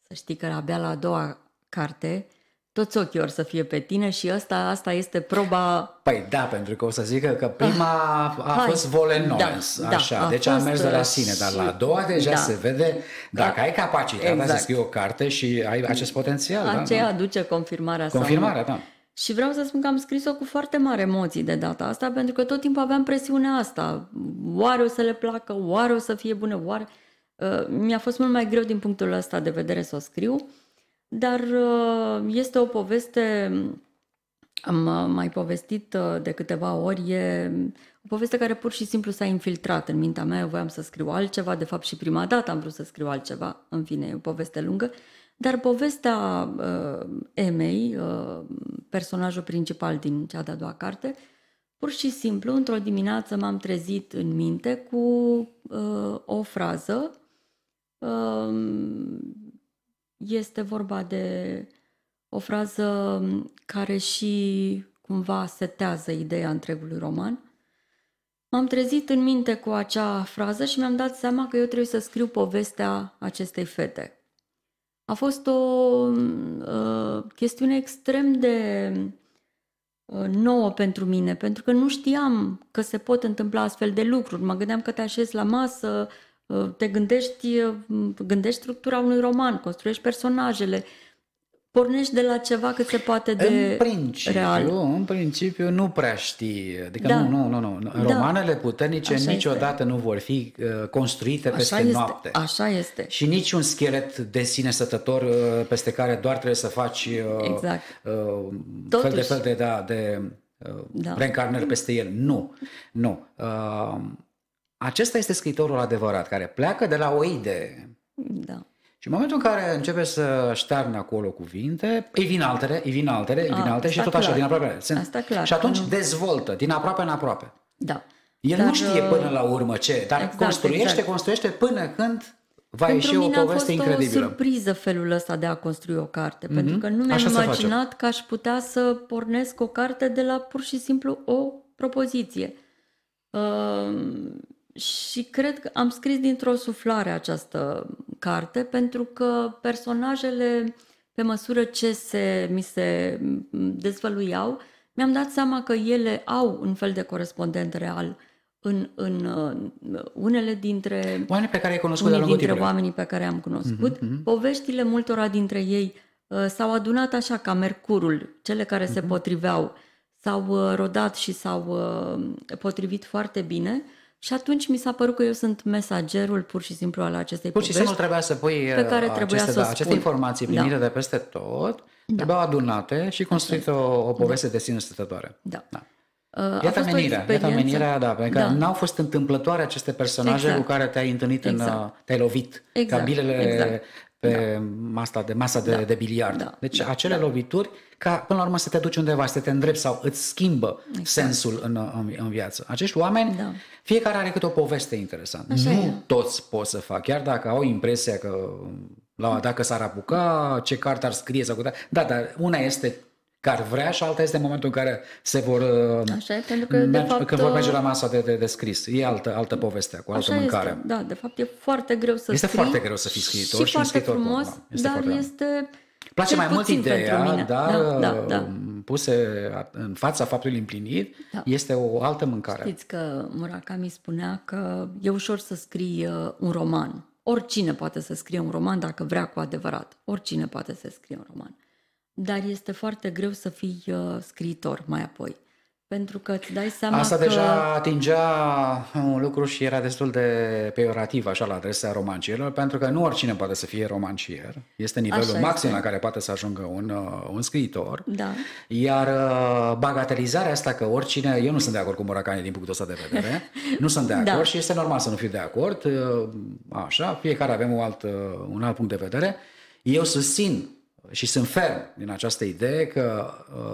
să știi că abia la a doua carte toți ochii or să fie pe tine și asta, asta este proba... Păi da, pentru că o să zică că prima ah, a Hai. fost volenolens, da, da, așa, da, deci a, a mers de la uh, sine, și... dar la a doua deja da. se vede dacă da. ai capacitatea exact. să scrii o carte și ai acest potențial. Da, Aceea da, da? aduce confirmarea. Confirmarea, sau... da. Și vreau să spun că am scris-o cu foarte mare emoții de data asta, pentru că tot timpul aveam presiunea asta. Oare o să le placă? Oare o să fie bună? Oare... Uh, mi-a fost mult mai greu din punctul ăsta de vedere să o scriu, dar uh, este o poveste, am uh, mai povestit uh, de câteva ori, e o poveste care pur și simplu s-a infiltrat în mintea mea, eu voiam să scriu altceva, de fapt și prima dată am vrut să scriu altceva, în fine, e o poveste lungă, dar povestea uh, Emei, uh, personajul principal din cea de-a doua carte, pur și simplu, într-o dimineață m-am trezit în minte cu uh, o frază. Uh, este vorba de o frază um, care și cumva setează ideea întregului roman. M-am trezit în minte cu acea frază și mi-am dat seama că eu trebuie să scriu povestea acestei fete, a fost o uh, chestiune extrem de uh, nouă pentru mine, pentru că nu știam că se pot întâmpla astfel de lucruri. Mă gândeam că te așezi la masă, uh, te gândești, uh, gândești structura unui roman, construiești personajele, pornești de la ceva cât se poate de în principiu, real. În principiu nu prea știi. Adică da. nu, nu, nu. nu. Da. Romanele puternice Așa niciodată este. nu vor fi uh, construite Așa peste este. noapte. Așa este. Și nici un schelet de sine sătător uh, peste care doar trebuie să faci uh, exact. uh, uh, fel de fel de, da, de uh, da. reîncarnări peste el. Nu, nu. Uh, acesta este scritorul adevărat, care pleacă de la o idee. Da și în momentul în care începe să șterne acolo cuvinte, îi vin altele, îi vin altele, îi vin ah, altele și tot clar. așa, din aproape. Asta clar. Și atunci dezvoltă, din aproape în aproape. Da. El dar, nu știe uh, până la urmă ce, dar exact, construiește, exact. construiește până când va pentru ieși mine o poveste a fost incredibilă. o surpriză felul ăsta de a construi o carte, mm-hmm. pentru că nu mi-am imaginat că aș putea să pornesc o carte de la pur și simplu o propoziție. Uh, și cred că am scris dintr-o suflare această carte pentru că personajele, pe măsură ce se, mi se dezvăluiau, mi-am dat seama că ele au un fel de corespondent real în, în uh, unele dintre oamenii pe care ai cunoscut de dintre timpului. oamenii pe care am cunoscut. Mm-hmm. Poveștile multora dintre ei uh, s-au adunat așa ca mercurul, cele care mm-hmm. se mhm. potriveau, s-au uh, rodat și s-au uh, potrivit foarte bine și atunci mi s-a părut că eu sunt mesagerul pur și simplu al acestei pur și povești. Pur și simplu trebuia să pui pe care uh, trebuia aceste, să da, aceste informații da. primite da. de peste tot, da. trebuiau adunate și construit o, o da. poveste da. de sine stătătoare. Da. da. Uh, a iată menirea, iată menirea, da, pentru că da. n-au fost întâmplătoare aceste personaje exact. cu care te-ai întâlnit, exact. în, uh, te-ai lovit, exact. ca bilele exact pe da. masa, de, masa da. de, de biliard. Da. Deci da. acele da. lovituri, ca până la urmă să te duci undeva, să te îndrepți sau îți schimbă exact. sensul în, în, în viață. Acești oameni, da. fiecare are câte o poveste interesantă. Așa nu e. toți pot să fac, chiar dacă au impresia că la, dacă s-ar apuca, ce carte ar scrie sau Da, dar una este că ar vrea și alta este momentul în care se vor uh, Așa, pentru că, merge, de fapt, când vor merge la uh, masa de, de, de scris. E altă, altă poveste, cu altă mâncare. Este, da, de fapt e foarte greu să Este scrii, foarte greu să fii scriitor și, și foarte scriitor, frumos, da, este dar foarte este... Place mai mult ideea, dar da, da, uh, da. puse în fața faptului împlinit, da. este o altă mâncare. Știți că Murakami spunea că e ușor să scrii un roman. Oricine poate să scrie un roman dacă vrea cu adevărat. Oricine poate să scrie un roman dar este foarte greu să fii uh, scriitor mai apoi. Pentru că îți dai seama Asta că... deja atingea uh, un lucru și era destul de peorativ, așa la adresa romancierilor, pentru că nu oricine poate să fie romancier. Este nivelul așa maxim este. la care poate să ajungă un, uh, un scriitor. Da. Iar uh, bagatelizarea asta că oricine... Eu nu sunt de acord cu Murakami din punctul ăsta de vedere. nu sunt de da. acord da. și este normal să nu fiu de acord. Așa, fiecare avem un alt, un alt punct de vedere. Eu susțin și sunt ferm din această idee că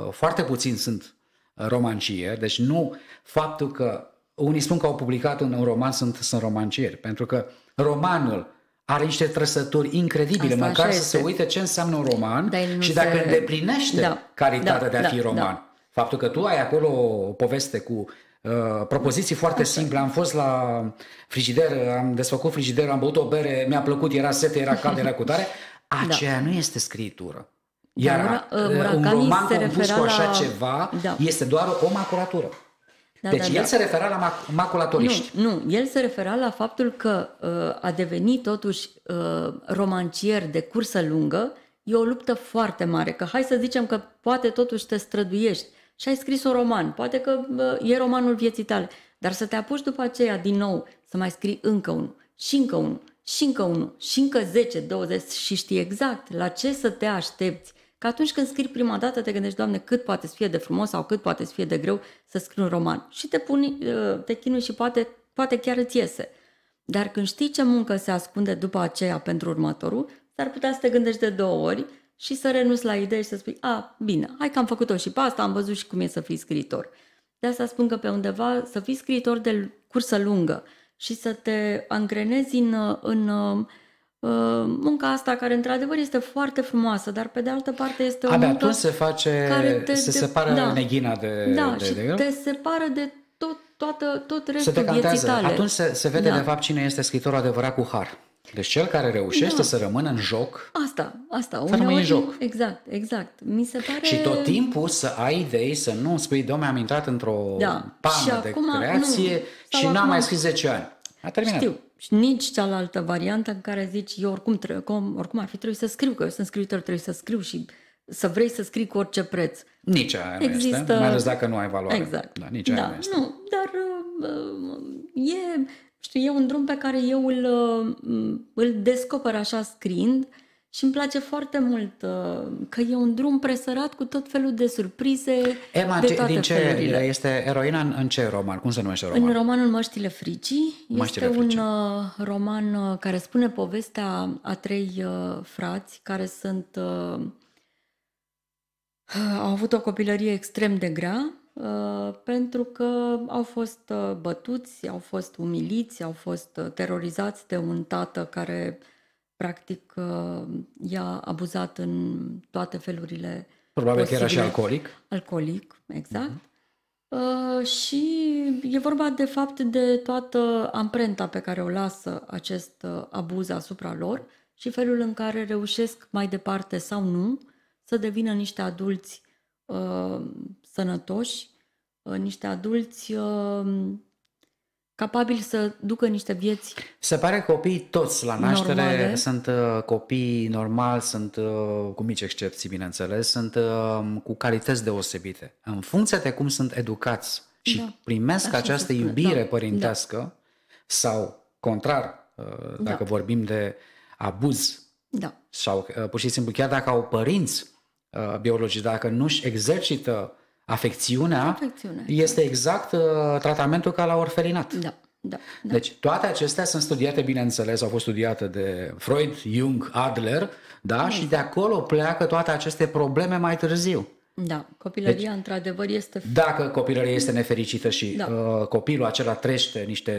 uh, foarte puțin sunt romancieri, deci nu faptul că unii spun că au publicat un roman sunt, sunt romancieri, pentru că romanul are niște trăsături incredibile, Asta măcar să se uite ce înseamnă un roman și dacă se... îndeplinește da, caritatea da, de a da, fi roman. Da. Faptul că tu ai acolo o poveste cu Uh, propoziții foarte simple. Am fost la frigider, am desfăcut frigider, am băut o bere, mi-a plăcut, era sete, era cald, era cu Da. Aceea da. nu este scritură. Iar da, Mura, uh, un roman compus cu așa la... ceva da. este doar o maculatură. Da, deci da, el da. se refera la mac- maculatoriști. Nu, nu, el se refera la faptul că uh, a devenit totuși uh, romancier de cursă lungă e o luptă foarte mare, că hai să zicem că poate totuși te străduiești și ai scris un roman, poate că uh, e romanul vieții tale, dar să te apuci după aceea din nou să mai scrii încă unul și încă unul și încă unul, și încă 10, 20 și știi exact la ce să te aștepți. Că atunci când scrii prima dată te gândești, Doamne, cât poate să fie de frumos sau cât poate să fie de greu să scrii un roman. Și te, puni, uh, te chinui și poate, poate chiar îți iese. Dar când știi ce muncă se ascunde după aceea pentru următorul, s-ar putea să te gândești de două ori și să renunți la idei și să spui, a, bine, hai că am făcut-o și pe asta, am văzut și cum e să fii scriitor. De asta spun că pe undeva să fii scriitor de cursă lungă, și să te angrenezi în, în uh, munca asta care într-adevăr este foarte frumoasă, dar pe de altă parte este o Abia muncă atunci se face, care te, se separă da, neghina de, da, de, și de te separă de tot, toată, tot restul se vieții tale. Atunci se, se vede da. de fapt cine este scritorul adevărat cu har. Deci cel care reușește da. să rămână în joc. Asta, asta. Să uneori, în joc. Exact, exact. Mi se pare... Și tot timpul să ai idei, să nu spui, domne, am intrat într-o da. pană și de acum, creație nu. și n-am acum... mai scris 10 ani. A terminat. Știu. Și nici cealaltă variantă în care zici, eu oricum, trebuie, cum, oricum ar fi trebuit să scriu, că eu sunt scriitor, trebuie să scriu și să vrei să scrii cu orice preț. Nici aia Există... nu este, mai ales dacă nu ai valoare. Exact. Da, nici aia da, nu, este. nu dar uh, uh e știu, e un drum pe care eu îl, uh, îl descoper așa scrind și îmi place foarte mult uh, că e un drum presărat cu tot felul de surprize. Emma, de toate din ce felurile. este eroina în, ce roman? Cum se numește romanul? În romanul Măștile Fricii. Măștile este Fricii. un uh, roman care spune povestea a trei frați care sunt... Au avut o copilărie extrem de grea Uh, pentru că au fost uh, bătuți, au fost umiliți, au fost uh, terorizați de un tată care practic i-a abuzat în toate felurile. Probabil posibile. că era și alcoolic. Alcoolic, exact. Uh-huh. Uh, și e vorba de fapt de toată amprenta pe care o lasă acest abuz asupra lor și felul în care reușesc mai departe sau nu să devină niște adulți uh, sănătoși, uh, niște adulți uh, capabili să ducă niște vieți. Se pare că copiii toți la naștere normale. sunt uh, copii normali, sunt cu mici excepții, bineînțeles, sunt cu calități deosebite. În funcție de cum sunt educați și da. primesc Așa această iubire da. da. părintească da. sau contrar, da. dacă da. vorbim de abuz da. sau pur și simplu chiar dacă au părinți biologici, dacă nu-și exercită Afecțiunea, Afecțiunea este exact uh, tratamentul ca la orfelinat. Da. Da, da. Deci toate acestea sunt studiate, bineînțeles, au fost studiate de Freud, Jung, Adler, da, mm. și de acolo pleacă toate aceste probleme mai târziu. Da, copilăria deci, într-adevăr este... Dacă copilăria este nefericită și da. uh, copilul acela trește niște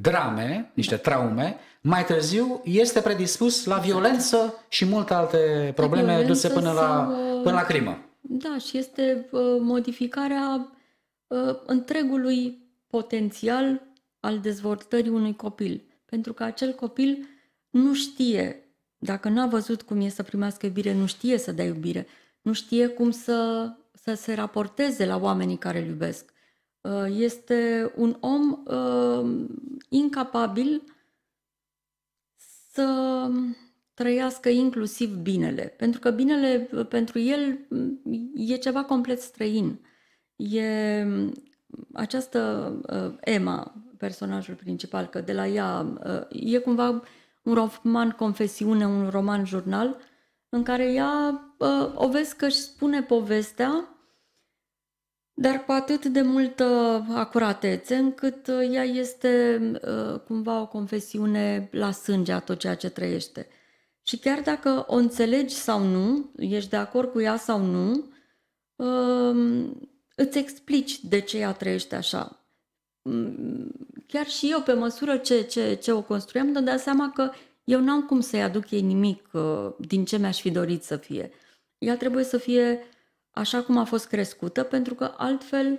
drame, niște da. traume, mai târziu este predispus la violență și multe alte probleme duse până sau, la, uh, până la crimă. Da, și este uh, modificarea uh, întregului potențial al dezvoltării unui copil. Pentru că acel copil nu știe, dacă n-a văzut cum e să primească iubire, nu știe să dea iubire, nu știe cum să, să se raporteze la oamenii care îl iubesc. Uh, este un om incapabil să trăiască inclusiv binele, pentru că binele uh, pentru el mm, e ceva complet străin. E mm, această uh, Emma, personajul principal, că de la ea uh, e cumva un roman confesiune, un roman jurnal, în care ea uh, o vezi că își spune povestea, dar cu atât de multă acuratețe, încât uh, ea este uh, cumva o confesiune la sânge a tot ceea ce trăiește. Uh, și chiar dacă o înțelegi sau nu, ești de acord cu ea sau nu, um, îți explici de ce ea trăiește așa. Mm, chiar și eu, pe măsură ce, ce, ce o construiam, dădea seama că eu n-am cum să-i aduc ei nimic uh, din ce mi-aș fi dorit să fie. Ea trebuie să fie așa cum a fost crescută, pentru că altfel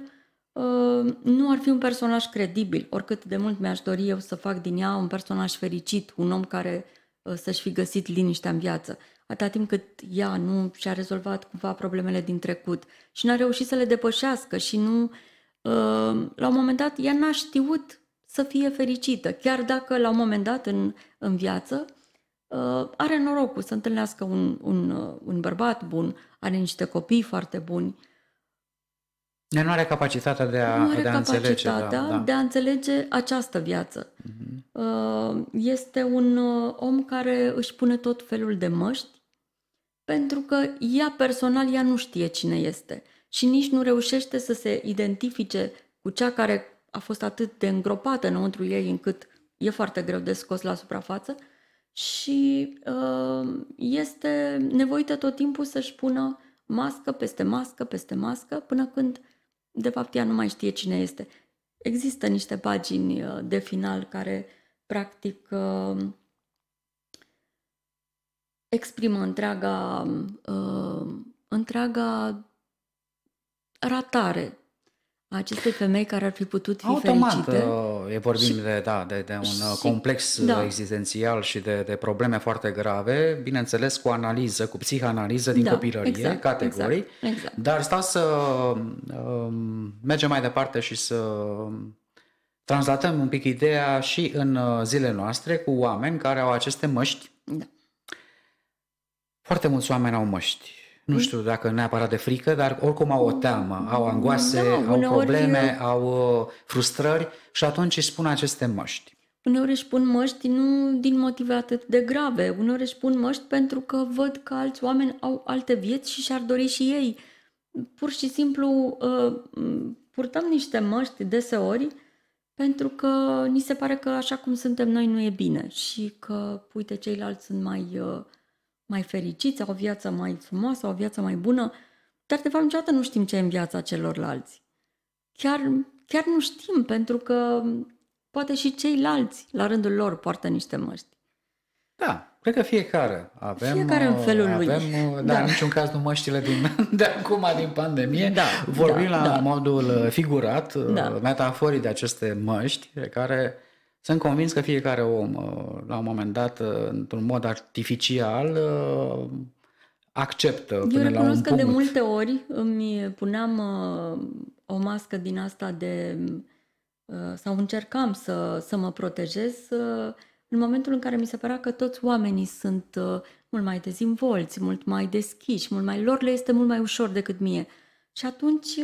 uh, nu ar fi un personaj credibil, oricât de mult mi-aș dori eu să fac din ea un personaj fericit, un om care Uh, să-și fi găsit liniștea în viață, atâta timp cât ea nu și-a rezolvat cumva problemele din trecut și n-a reușit să le depășească și nu, uh, la un moment dat, ea n-a știut să fie fericită, chiar dacă la un moment dat în, în viață uh, are norocul să întâlnească un, un, un bărbat bun, are niște copii foarte buni, nu are capacitatea de a, nu are de a înțelege. Da, da. De a înțelege această viață. Uh-huh. Este un uh, om care își pune tot felul de măști pentru că ea personal, ea nu știe cine este și nici nu reușește să se identifice cu cea care a fost atât de îngropată înăuntru ei încât e foarte greu de scos la suprafață și uh, este nevoită tot timpul să-și pună mască peste mască peste mască până când de fapt, ea nu mai știe cine este. Există niște pagini uh, de final care, practic, uh, exprimă întreaga, uh, întreaga ratare aceste femei care ar fi putut fi Automat, fericite. Uh, e vorbim și, de, da, de, de un uh, și, complex uh, da. existențial și de, de probleme foarte grave, bineînțeles cu analiză, cu psihanaliză din da, copilărie, exact, exact categorii, exact, exact. dar sta să um, mergem mai departe și să translatăm un pic ideea și în zilele noastre cu oameni care au aceste măști. Da. Foarte mulți oameni au măști nu păi? știu dacă neapărat de frică, dar oricum au o oh, teamă, au angoase, da, au probleme, eu... au uh, frustrări și atunci își spun aceste măști. Uneori își pun măști nu din motive atât de grave, uneori își pun măști pentru că văd că alți oameni au alte vieți și și-ar dori și ei. Pur și simplu uh, purtăm niște măști deseori pentru că ni se pare că așa cum suntem noi nu e bine și că, uite, ceilalți sunt mai uh, mai fericiți, au o viață mai frumoasă, au o viață mai bună, dar de fapt niciodată nu știm ce e în viața celorlalți. Chiar, chiar nu știm, pentru că poate și ceilalți, la rândul lor, poartă niște măști. Da, cred că fiecare avem... Fiecare în uh, felul avem, lui. Uh, da, da, în niciun caz nu măștile din, de acum, din pandemie. Da, Vorbim da, la da. modul uh, figurat, da. metaforii de aceste măști, care sunt convins că fiecare om, uh, la un moment dat, uh, într-un mod artificial, uh, acceptă până Eu la un punct. că de multe ori îmi puneam o mască din asta de... sau încercam să, să mă protejez în momentul în care mi se părea că toți oamenii sunt mult mai dezinvolți, mult mai deschiși, mult mai... lor le este mult mai ușor decât mie. Și atunci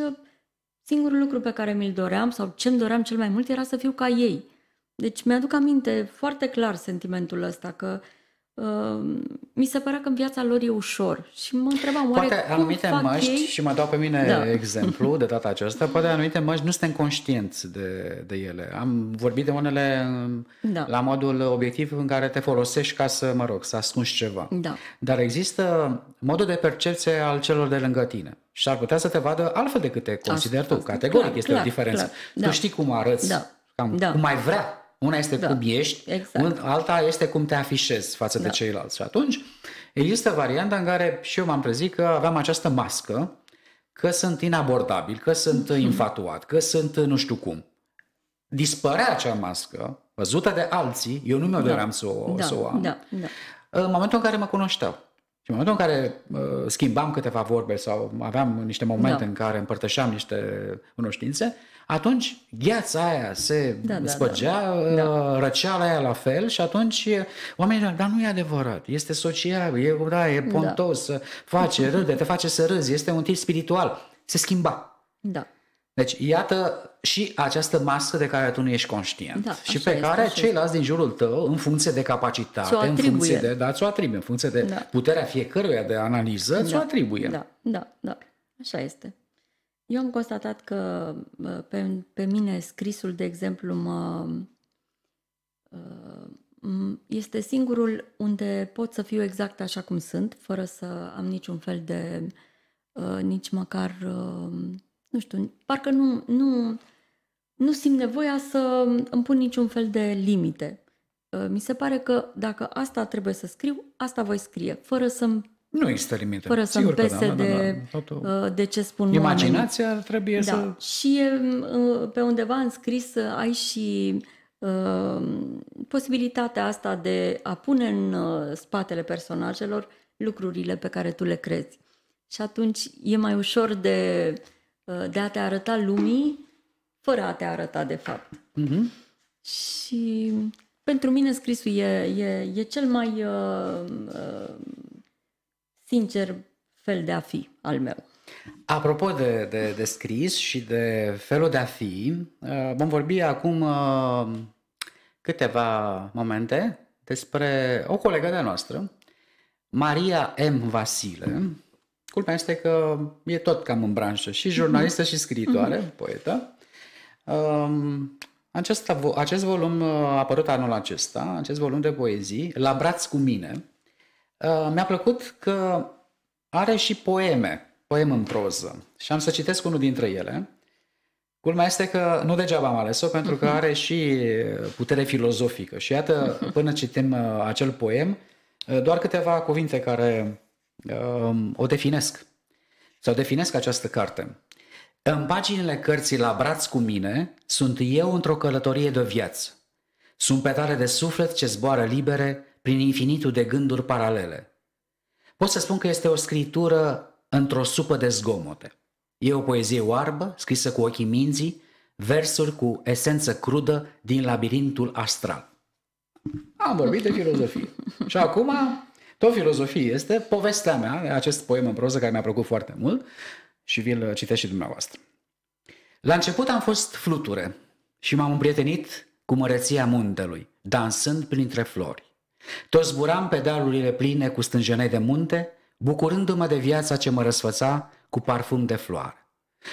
singurul lucru pe care mi-l doream sau ce-mi doream cel mai mult era să fiu ca ei – deci mi-aduc aminte foarte clar sentimentul ăsta că uh, mi se părea că viața lor e ușor și mă întrebam oare poate cum anumite fac măști, ei? și mă dau pe mine da. exemplu de data aceasta, poate anumite măști nu suntem conștienți de, de ele. Am vorbit de unele da. la modul obiectiv în care te folosești ca să, mă rog, să ascunzi ceva. Da. Dar există modul de percepție al celor de lângă tine și ar putea să te vadă altfel decât te consideri tu. Categoric clar, este clar, o diferență. Clar, da. Tu știi cum arăți, da. cam da. cum mai vrea una este da, cum ești, exact. alta este cum te afișezi față da. de ceilalți. Și atunci există varianta în care și eu m-am trezit că aveam această mască, că sunt inabordabil, că sunt mm-hmm. infatuat, că sunt nu știu cum. Dispărea acea mască, văzută de alții, eu nu mi-o da. doream să o, da, să o am, da, da. în momentul în care mă cunoșteau. Și în momentul în care uh, schimbam câteva vorbe sau aveam niște momente da. în care împărtășeam niște cunoștințe, uh, atunci gheața aia se da, da, spăgea, da, uh, da. răceala aia la fel și atunci uh, oamenii dar nu e adevărat, este social, e, da, e da. pontos, da. face, râde, te face să râzi, este un tip spiritual. Se schimba. Da. Deci, iată și această mască de care tu nu ești conștient da, și pe care ceilalți din jurul tău, în funcție de capacitate, în funcție de, da, ți-o atribuie, în funcție de da. puterea fiecăruia de analiză, da. ți-o atribuie. Da, da, da, așa este. Eu am constatat că pe, pe mine scrisul, de exemplu, mă, este singurul unde pot să fiu exact așa cum sunt, fără să am niciun fel de, ă, nici măcar, ă, nu știu, parcă nu, nu, nu simt nevoia să îmi pun niciun fel de limite. Ă, mi se pare că dacă asta trebuie să scriu, asta voi scrie, fără să-mi nu există limite. Fără să-mi da, pese da, de, da, da, da. de uh, ce spun Imaginația oamenii. trebuie da. să... Și uh, pe undeva în scris uh, ai și uh, posibilitatea asta de a pune în spatele personajelor lucrurile pe care tu le crezi. Și atunci e mai ușor de, de a te arăta lumii fără a te arăta de fapt. Mm-hmm. Și pentru mine scrisul e, e, e cel mai... Uh, uh, sincer, fel de a fi al meu. Apropo de, de, de scris și de felul de a fi, uh, vom vorbi acum uh, câteva momente despre o colegă de-a noastră, Maria M. Vasile. Culpea este că e tot cam în branșă, și jurnalistă, și scriitoare, mhm. poetă. Um, acest, acest volum uh, a apărut anul acesta, acest volum de poezii, La braț cu mine, Uh, mi-a plăcut că are și poeme, poeme în proză. Și am să citesc unul dintre ele. Culmea este că nu degeaba am ales-o, pentru că mhm. are și putere filozofică. Și iată, mhm. până citim uh, acel poem, uh, doar câteva cuvinte care um, o definesc. Sau definesc această carte. În paginile cărții la braț cu mine sunt eu într-o călătorie de viață. Sunt petale de suflet ce zboară libere prin infinitul de gânduri paralele. Pot să spun că este o scritură într-o supă de zgomote. E o poezie oarbă, scrisă cu ochii minții, versuri cu esență crudă din labirintul astral. Am vorbit de filozofie. Și acum, tot filozofie este povestea mea, acest poem în proză care mi-a plăcut foarte mult și vi-l citesc și dumneavoastră. La început am fost fluture și m-am împrietenit cu măreția muntelui, dansând printre flori. Tot zburam pe dalurile pline cu stânjenei de munte, bucurându-mă de viața ce mă răsfăța cu parfum de floare.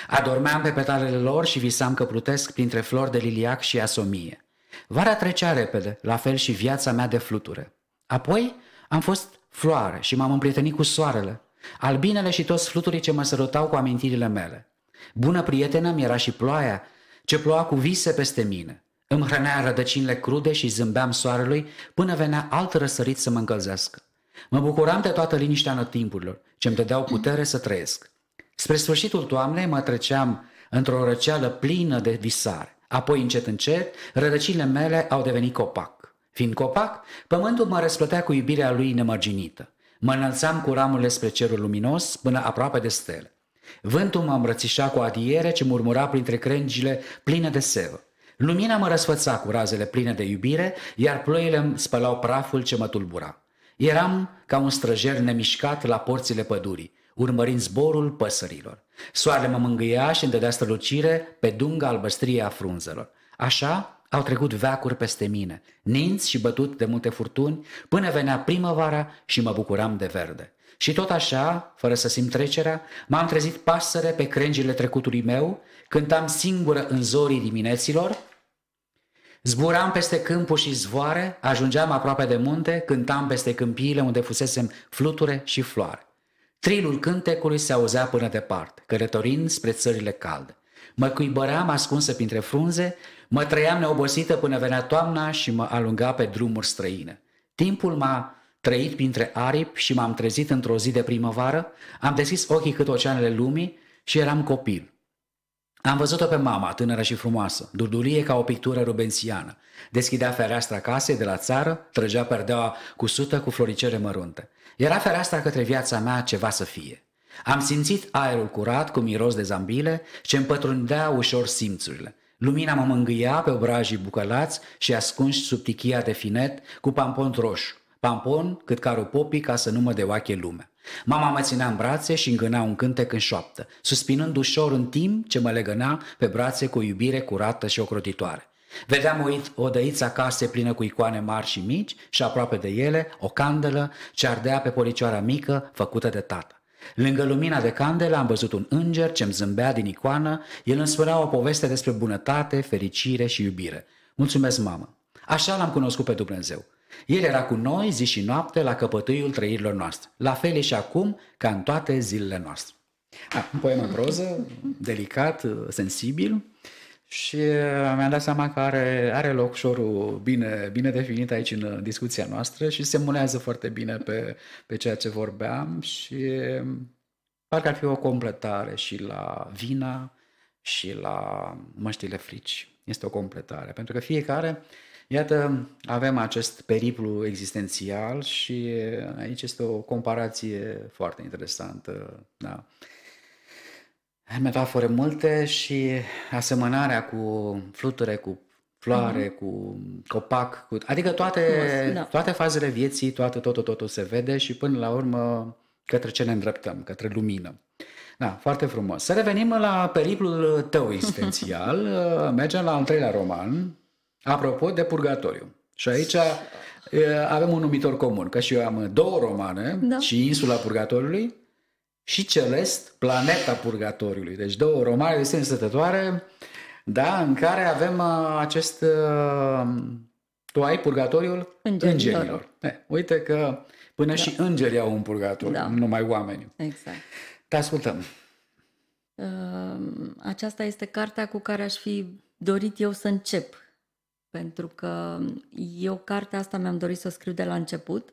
Adormeam pe petalele lor și visam că plutesc printre flori de liliac și asomie. Vara trecea repede, la fel și viața mea de fluture. Apoi am fost floare și m-am împrietenit cu soarele, albinele și toți fluturii ce mă sărutau cu amintirile mele. Bună prietenă mi era și ploaia, ce ploua cu vise peste mine. Îmi hrănea rădăcinile crude și zâmbeam soarelui până venea alt răsărit să mă încălzească. Mă bucuram de toată liniștea notimpurilor, ce îmi dădeau putere să trăiesc. Spre sfârșitul toamnei mă treceam într-o răceală plină de visare. Apoi, încet, încet, rădăcinile mele au devenit copac. Fiind copac, pământul mă răsplătea cu iubirea lui nemărginită. Mă înălțam cu ramurile spre cerul luminos până aproape de stele. Vântul mă îmbrățișa cu adiere ce murmura printre crengile pline de sevă. Lumina mă răsfăța cu razele pline de iubire, iar ploile îmi spălau praful ce mă tulbura. Eram ca un străjer nemișcat la porțile pădurii, urmărind zborul păsărilor. Soarele mă mângâia și îmi dădea strălucire pe dunga albăstrie a frunzelor. Așa au trecut veacuri peste mine, ninți și bătut de multe furtuni, până venea primăvara și mă bucuram de verde. Și tot așa, fără să simt trecerea, m-am trezit pasăre pe crengile trecutului meu, cântam singură în zorii dimineților, Zburam peste câmpuri și zvoare, ajungeam aproape de munte, cântam peste câmpiile unde fusesem fluture și floare. Trilul cântecului se auzea până departe, călătorind spre țările calde. Mă cuibăream ascunsă printre frunze, mă trăiam neobosită până venea toamna și mă alunga pe drumuri străine. Timpul m-a trăit printre aripi și m-am trezit într-o zi de primăvară, am deschis ochii cât oceanele lumii și eram copil. Am văzut-o pe mama, tânără și frumoasă, durdurie ca o pictură rubensiană. Deschidea fereastra casei de la țară, trăgea perdeaua sută cu floricere mărunte. Era fereastra către viața mea ceva să fie. Am simțit aerul curat cu miros de zambile ce împătrundea ușor simțurile. Lumina mă mângâia pe obrajii bucălați și ascunși sub tichia de finet cu pampon roșu. Pampon cât caru popii ca să nu mă deoache lumea. Mama mă ținea în brațe și îngâna un cântec în șoaptă, suspinând ușor în timp ce mă legăna pe brațe cu o iubire curată și ocrotitoare. Vedeam o odăiță case plină cu icoane mari și mici și aproape de ele o candelă ce ardea pe policioara mică făcută de tată. Lângă lumina de candelă am văzut un înger ce-mi zâmbea din icoană, el îmi spunea o poveste despre bunătate, fericire și iubire. Mulțumesc, mamă! Așa l-am cunoscut pe Dumnezeu. El era cu noi zi și noapte la căpătâiul trăirilor noastre. La fel și acum ca în toate zilele noastre. A, ah, un poem în proză, delicat, uh, sensibil și uh, mi-am dat seama că are, are loc șorul bine, bine definit aici în uh, discuția noastră și se mulează foarte bine pe, pe ceea ce vorbeam și um, parcă ar fi o completare și la vina și la măștile frici. Este o completare, pentru că fiecare uh, Iată, avem acest periplu existențial și aici este o comparație foarte interesantă. Da. Metafore multe și asemănarea cu fluture, cu floare, mm-hmm. cu copac, cu... adică toate, Frumos, da. toate fazele vieții, toate, tot, totul se vede și până la urmă către ce ne îndreptăm, către lumină. Da, foarte frumos. Să revenim la periplul tău existențial. Mergem la al treilea roman, Apropo de purgatoriu. Și aici avem un numitor comun, că și eu am două romane, da. și Insula Purgatoriului și Celest, Planeta Purgatoriului. Deci două romane de sens stătătoare, da, în care avem uh, acest uh, tu ai Purgatoriul Îngerilor. îngerilor. E, eh, uite că până da. și îngerii au un purgatoriu, da. numai oamenii. Exact. Te ascultăm. Ehm, aceasta este cartea cu care aș fi dorit eu să încep pentru că eu cartea asta mi-am dorit să o scriu de la început.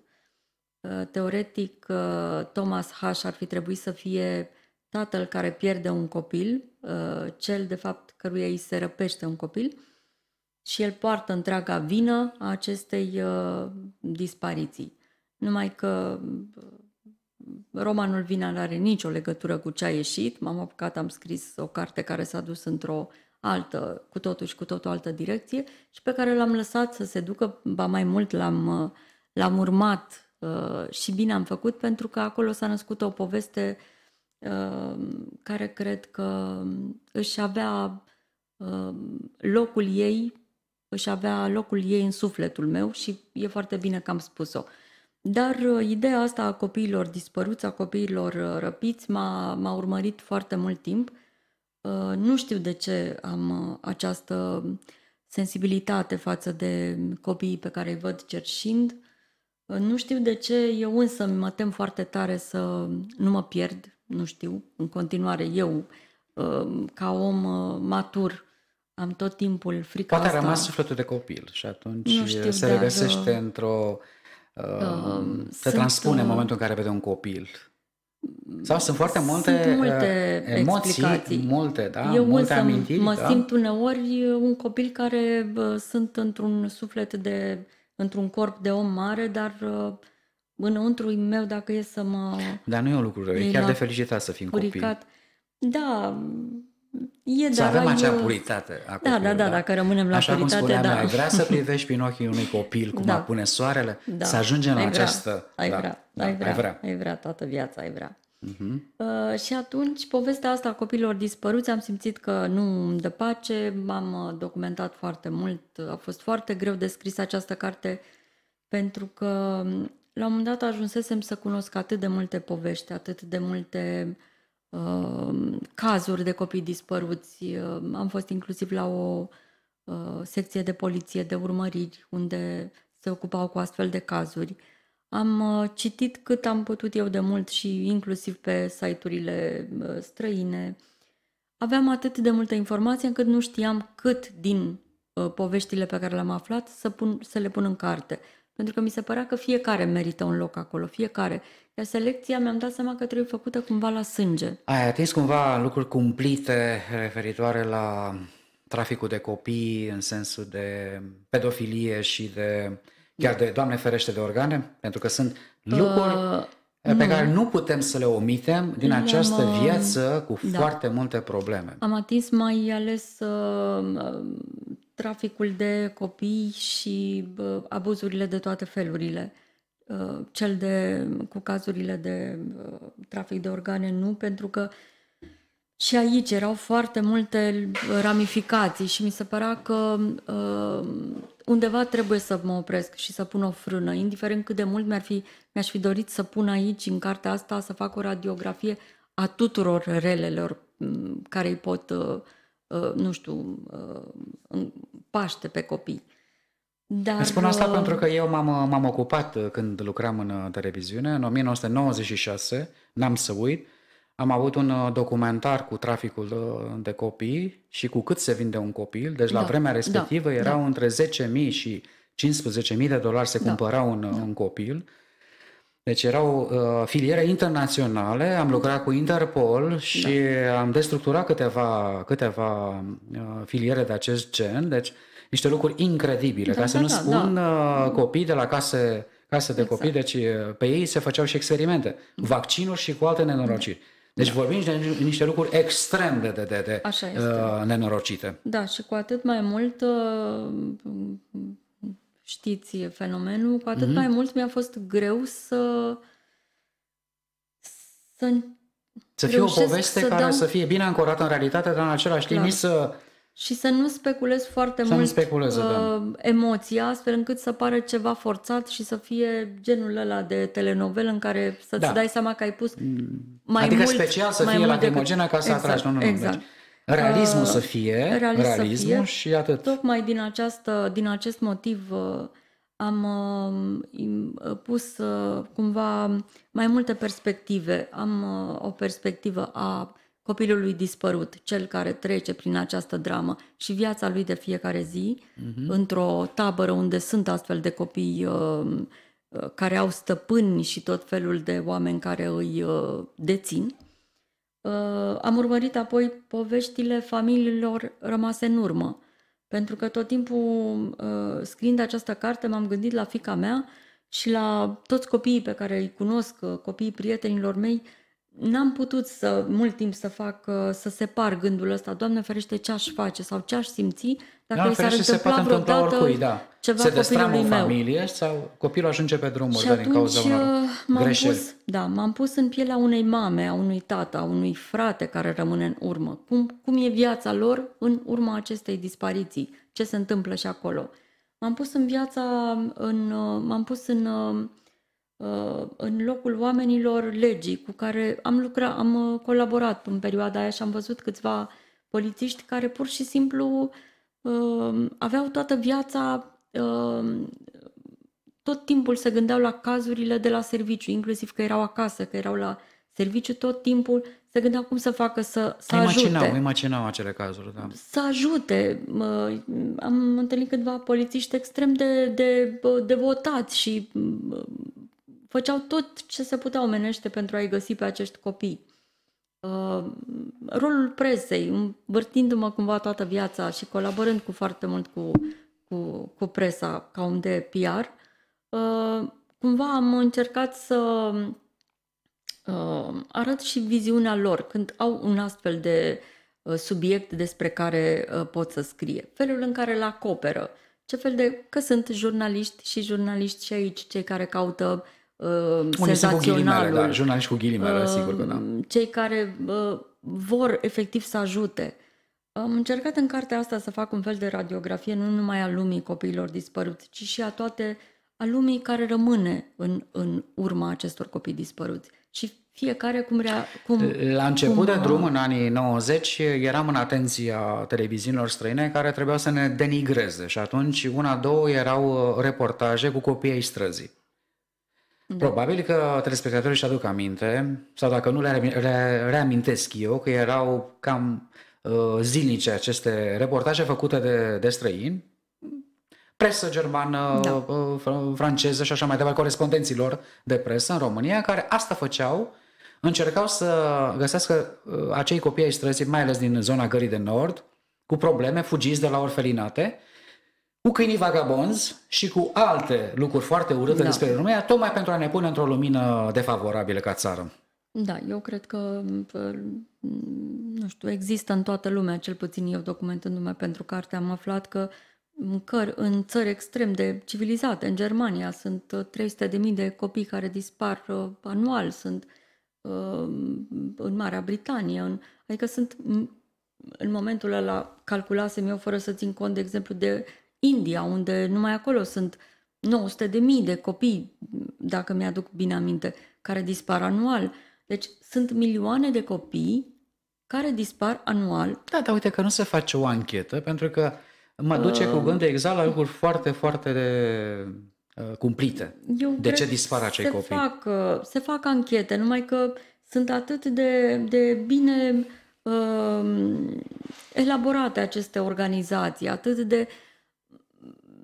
Uh, teoretic, uh, Thomas H. ar fi trebuit să fie tatăl care pierde un copil, uh, cel de fapt căruia îi se răpește un copil, și el poartă întreaga vină a acestei dispariții. Numai că romanul Vina nu are nicio legătură cu ce a ieșit. M-am apucat, am scris o carte care s-a dus într-o altă, cu totul și cu totul altă direcție și pe care l-am lăsat să se ducă, ba mai mult l-am, l-am urmat uh, și bine am făcut pentru că acolo s-a născut o poveste uh, care cred că își avea uh, locul ei, își avea locul ei în sufletul meu și e foarte bine că am spus-o. Dar uh, ideea asta a copiilor dispăruți, a copiilor uh, răpiți, m-a, m-a urmărit foarte mult timp Uh, nu știu de ce am uh, această sensibilitate față de copiii pe care îi văd cerșind. Uh, nu știu de ce eu însă mă tem foarte tare să nu mă pierd, nu știu, în continuare eu, ca om matur, am tot timpul frica Poate asta. a rămas sufletul de copil și atunci nu știu, se da, regăsește dar, într-o... Uh, se transpune în momentul în care vede un copil sau sunt foarte multe, sunt multe uh, emoții, explicații. multe, da? Eu multe amintiri. Mă da? simt uneori uh, un copil care sunt într-un suflet de, într-un corp de om mare, dar uh, înăuntru meu, dacă e să mă... Dar nu e un lucru rău, e chiar de felicitat să fim copii. Da, E, să da, avem acea eu... puritate a da, da, da, da, dacă rămânem la Așa puritate, cum spuneam, da. ai vrea să privești prin ochii unui copil cum da. apune soarele, da. să ajungem ai la vrea, această... Ai, da, vrea, da, ai vrea, ai vrea, ai vrea, toată viața ai vrea. Uh-huh. Uh, și atunci, povestea asta a copilor dispăruți, am simțit că nu îmi dă pace, m-am uh, documentat foarte mult, a fost foarte greu de scris această carte, pentru că mm, la un moment dat ajunsesem să cunosc atât de multe povești, atât de multe Ehm, cazuri de copii dispăruți. Ehm, am fost inclusiv la o ehm, secție de poliție de urmăriri unde se ocupau cu astfel de cazuri. Am citit cât am putut eu de mult și inclusiv pe site-urile străine. Aveam atât de multă informație încât nu știam cât din poveștile pe care le-am aflat să, pun, să le pun în carte. Pentru că mi se părea că fiecare merită un loc acolo, fiecare. Iar selecția mi-am dat seama că trebuie făcută cumva la sânge. Ai atins cumva lucruri cumplite referitoare la traficul de copii în sensul de pedofilie și de chiar da. de, Doamne ferește, de organe? Pentru că sunt lucruri uh, pe nu. care nu putem să le omitem din Le-am, această uh, viață cu da. foarte multe probleme. Am atins mai ales uh, uh traficul de copii și uh, abuzurile de toate felurile. Uh, cel de, cu cazurile de uh, trafic de organe nu, pentru că și aici erau foarte multe ramificații și mi se părea că uh, undeva trebuie să mă opresc și să pun o frână, indiferent cât de mult mi-ar fi, mi-aș fi dorit să pun aici, în cartea asta, să fac o radiografie a tuturor relelor care îi pot uh, Uh, nu știu, uh, paște pe copii. Dar... spun asta uh, pentru că eu m-am, m-am ocupat când lucram în televiziune. În 1996, n-am să uit, am avut un documentar cu traficul de copii și cu cât se vinde un copil. Deci da, la vremea da, respectivă da, erau da. între 10.000 și 15.000 de dolari se cumpăra da, un, da. un copil. Deci erau uh, filiere internaționale, am lucrat cu Interpol da. și da. am destructurat câteva, câteva uh, filiere de acest gen, deci niște lucruri incredibile, da, ca să da, nu da, spun da. Uh, copii de la case, case de exact. copii, deci uh, pe ei se făceau și experimente, vaccinuri și cu alte nenorociri. Da. Deci da. vorbim de niște lucruri extrem de, de, de, de uh, nenorocite. Da, și cu atât mai mult uh, știți fenomenul, cu atât mm-hmm. mai mult mi-a fost greu să să să fie o poveste să care dau... să fie bine ancorată în realitate, dar în același timp să și să nu speculez foarte să mult speculeze, da. uh, da. emoția, astfel încât să pară ceva forțat și să fie genul ăla de telenovelă în care să-ți da. dai seama că ai pus mm. mai adică mult... Adică special să mai fie la decât... ca să exact, atragi. Nu, nu, exact. Deci, Realismul uh, să fie, realism realismul să fie. și atât. Tocmai din, această, din acest motiv uh, am uh, uh, pus uh, cumva mai multe perspective. Am uh, o perspectivă a copilului dispărut, cel care trece prin această dramă și viața lui de fiecare zi, uh-huh. într-o tabără unde sunt astfel de copii uh, uh, care au stăpâni și tot felul de oameni care îi uh, dețin. Uh, am urmărit apoi poveștile familiilor rămase în urmă, pentru că tot timpul uh, scriind această carte m-am gândit la fica mea și la toți copiii pe care îi cunosc, uh, copiii prietenilor mei, n-am putut să, mult timp să fac, uh, să separ gândul ăsta, Doamne ferește ce aș face sau ce aș simți dacă da, îi s-ar întâmpla se vreodată oricui, da. ceva se copilului meu. familie sau copilul ajunge pe drumul din cauza unor uh, greșeli. Pus, da, m-am pus în pielea unei mame, a unui tată, a unui frate care rămâne în urmă. Cum, cum e viața lor în urma acestei dispariții? Ce se întâmplă și acolo? M-am pus în viața, în, uh, m-am pus în Uh, în locul oamenilor legii cu care am lucrat, am uh, colaborat în perioada aia și am văzut câțiva polițiști care pur și simplu uh, aveau toată viața, tot timpul se gândeau la cazurile de la serviciu, inclusiv că erau acasă, că erau la serviciu tot timpul, se gândeau cum să facă să, să imaginau, ajute. Imaginau acele cazuri, da. Să ajute. Am întâlnit câteva polițiști extrem de, devotați de și făceau tot ce se putea omenește pentru a-i găsi pe acești copii. Uh, rolul presei, învârtindu-mă cumva toată viața și colaborând cu foarte mult cu, cu, cu presa ca un de PR, uh, cumva am încercat să uh, arăt și viziunea lor când au un astfel de uh, subiect despre care uh, pot să scrie, felul în care îl acoperă, ce fel de, că sunt jurnaliști și jurnaliști și aici, cei care caută uh, Unii senzaționalul. Cu da, jurnaliști cu ghilimele, uh, sigur că da. Cei care uh, vor efectiv să ajute. Am încercat în cartea asta să fac un fel de radiografie nu numai a lumii copiilor dispăruți, ci și a toate a lumii care rămâne în, în urma acestor copii dispăruți. Și fiecare cum, rea, cum La început cum, de drum, în anii 90, eram în atenția televiziunilor străine care trebuiau să ne denigreze și atunci una, două erau uh, reportaje cu copiii străzii. Da. Probabil că telespectatorii își aduc aminte, sau dacă nu le reamintesc eu, că erau cam uh, zilnice aceste reportaje făcute de, de străini, presă germană, da. uh, franceză și așa mai departe, corespondenților de presă în România, care asta făceau, încercau să găsească uh, acei copii ai străzii, mai ales din zona Gării de Nord, cu probleme, fugiți de la orfelinate, uh, cu câinii vagabonzi și cu alte lucruri foarte urâte da. despre România, tocmai pentru a ne pune într-o lumină defavorabilă ca țară. Da, eu cred că, nu știu, există în toată lumea, cel puțin eu documentându-mă pentru carte, am aflat că în, căr, în țări extrem de civilizate, în Germania, sunt 300.000 uh, de copii care dispar uh, anual, sunt uh, în Marea Britanie, în, adică sunt în momentul ăla calculasem eu fără să țin cont, de exemplu, de India, unde numai acolo sunt 900 de mii de copii, dacă mi-aduc bine aminte, care dispar anual. Deci sunt milioane de copii care dispar anual. Da, dar uite că nu se face o anchetă, pentru că mă duce uh, cu gândul exact la lucruri foarte, foarte uh, cumplite. Eu de ce dispar acei se copii? Fac, uh, se fac anchete, numai că sunt atât de, de bine uh, elaborate aceste organizații, atât de uh,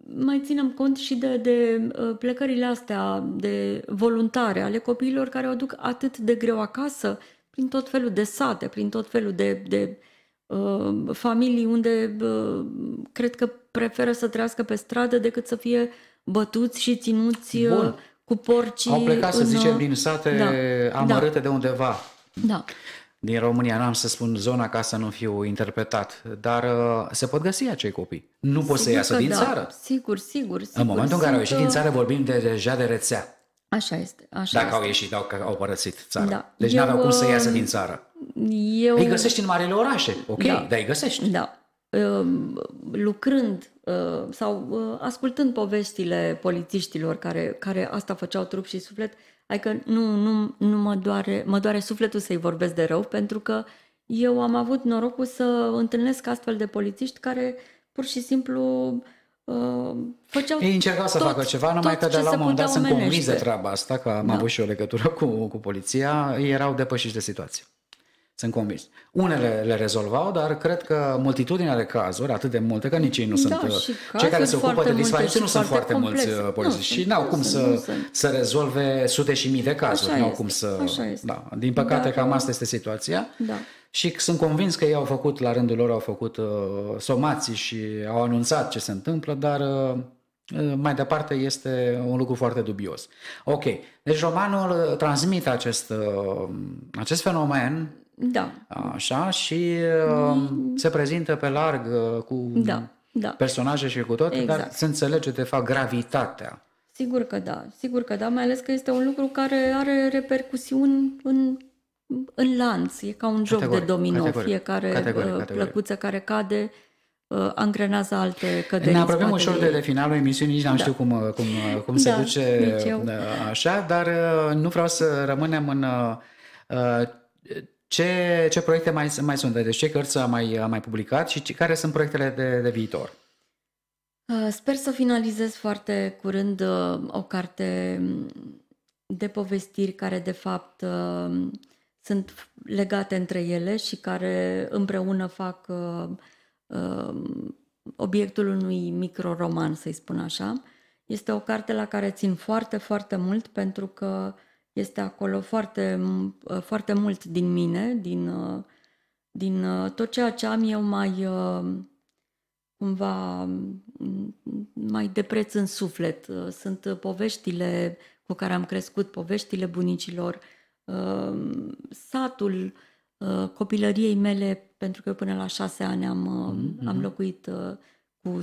mai ținem cont și de, de uh, plecările astea de voluntare ale copiilor care o duc atât de greu acasă, prin tot felul de sate, prin tot felul de, de uh, familii unde uh, cred că preferă să trăiască pe stradă decât să fie bătuți și ținuți uh, Bun. cu porcii. Au plecat, în... să zicem, uh, din sate da. da. amărâte da. de undeva. Da din România, n-am să spun zona ca să nu fiu interpretat, dar uh, se pot găsi acei copii. Nu pot să iasă din da. țară. Sigur, sigur, sigur. În momentul în care au ieșit din uh, țară vorbim de, deja de rețea. Așa este. Așa Dacă este. au ieșit, au, au părăsit țara. Da. Deci n-aveau cum să uh, iasă din țară. Eu... Îi găsești în marile orașe, ok, da. dar îi găsești. Da. Um, lucrând uh, sau ascultând poveștile polițiștilor care, care asta făceau trup și suflet, Adică nu, nu, nu mă, doare, mă doare sufletul să-i vorbesc de rău, pentru că eu am avut norocul să întâlnesc astfel de polițiști care pur și simplu uh, făceau Ei încercau să tot, facă ceva, numai că de la un moment dat sunt convins de treaba asta, că am da. avut și o legătură cu, cu poliția, erau depășiți de situație. Sunt convins. Unele le rezolvau, dar cred că multitudinea de cazuri, atât de multe, că nici ei nu da, sunt. Cei care se ocupă de dispariții nu sunt foarte mulți uh, polițiști și nu au cum să, să rezolve sute și mii de cazuri. Așa este, cum să. Așa este. Da. Din păcate, da, cam asta este situația. Da. Și sunt convins că ei au făcut, la rândul lor, au făcut uh, somații și au anunțat ce se întâmplă, dar uh, uh mai departe este un lucru foarte dubios. Ok, deci romanul uh, transmite acest, uh, acest fenomen da. Așa, și um, mm. se prezintă pe larg uh, cu da, da. personaje și cu tot, exact. dar se înțelege, de fapt, gravitatea. Sigur că da, sigur că da, mai ales că este un lucru care are repercusiuni în, în lanț. E ca un joc de domino. Categoric, Fiecare categoric, uh, categoric. plăcuță care cade uh, angrenează alte căderi. Ne apropiem ușor de, de finalul emisiunii, nici n-am da. știut cum, cum, cum se da, duce așa, dar nu vreau să rămânem în ce, ce proiecte mai, mai sunt? Deci ce cărți am mai, mai publicat și ce, care sunt proiectele de, de viitor? Uh, sper să finalizez foarte curând uh, o carte mm, de povestiri care de fapt uh, sunt legate între ele și care împreună fac obiectul unui microroman, să-i spun așa. Este o carte la care țin foarte, foarte mult pentru că este acolo foarte, foarte mult din mine, din, din tot ceea ce am eu mai cumva mai de preț în suflet. Sunt poveștile cu care am crescut, poveștile bunicilor, satul copilăriei mele, pentru că eu până la șase ani am, mm-hmm. am locuit cu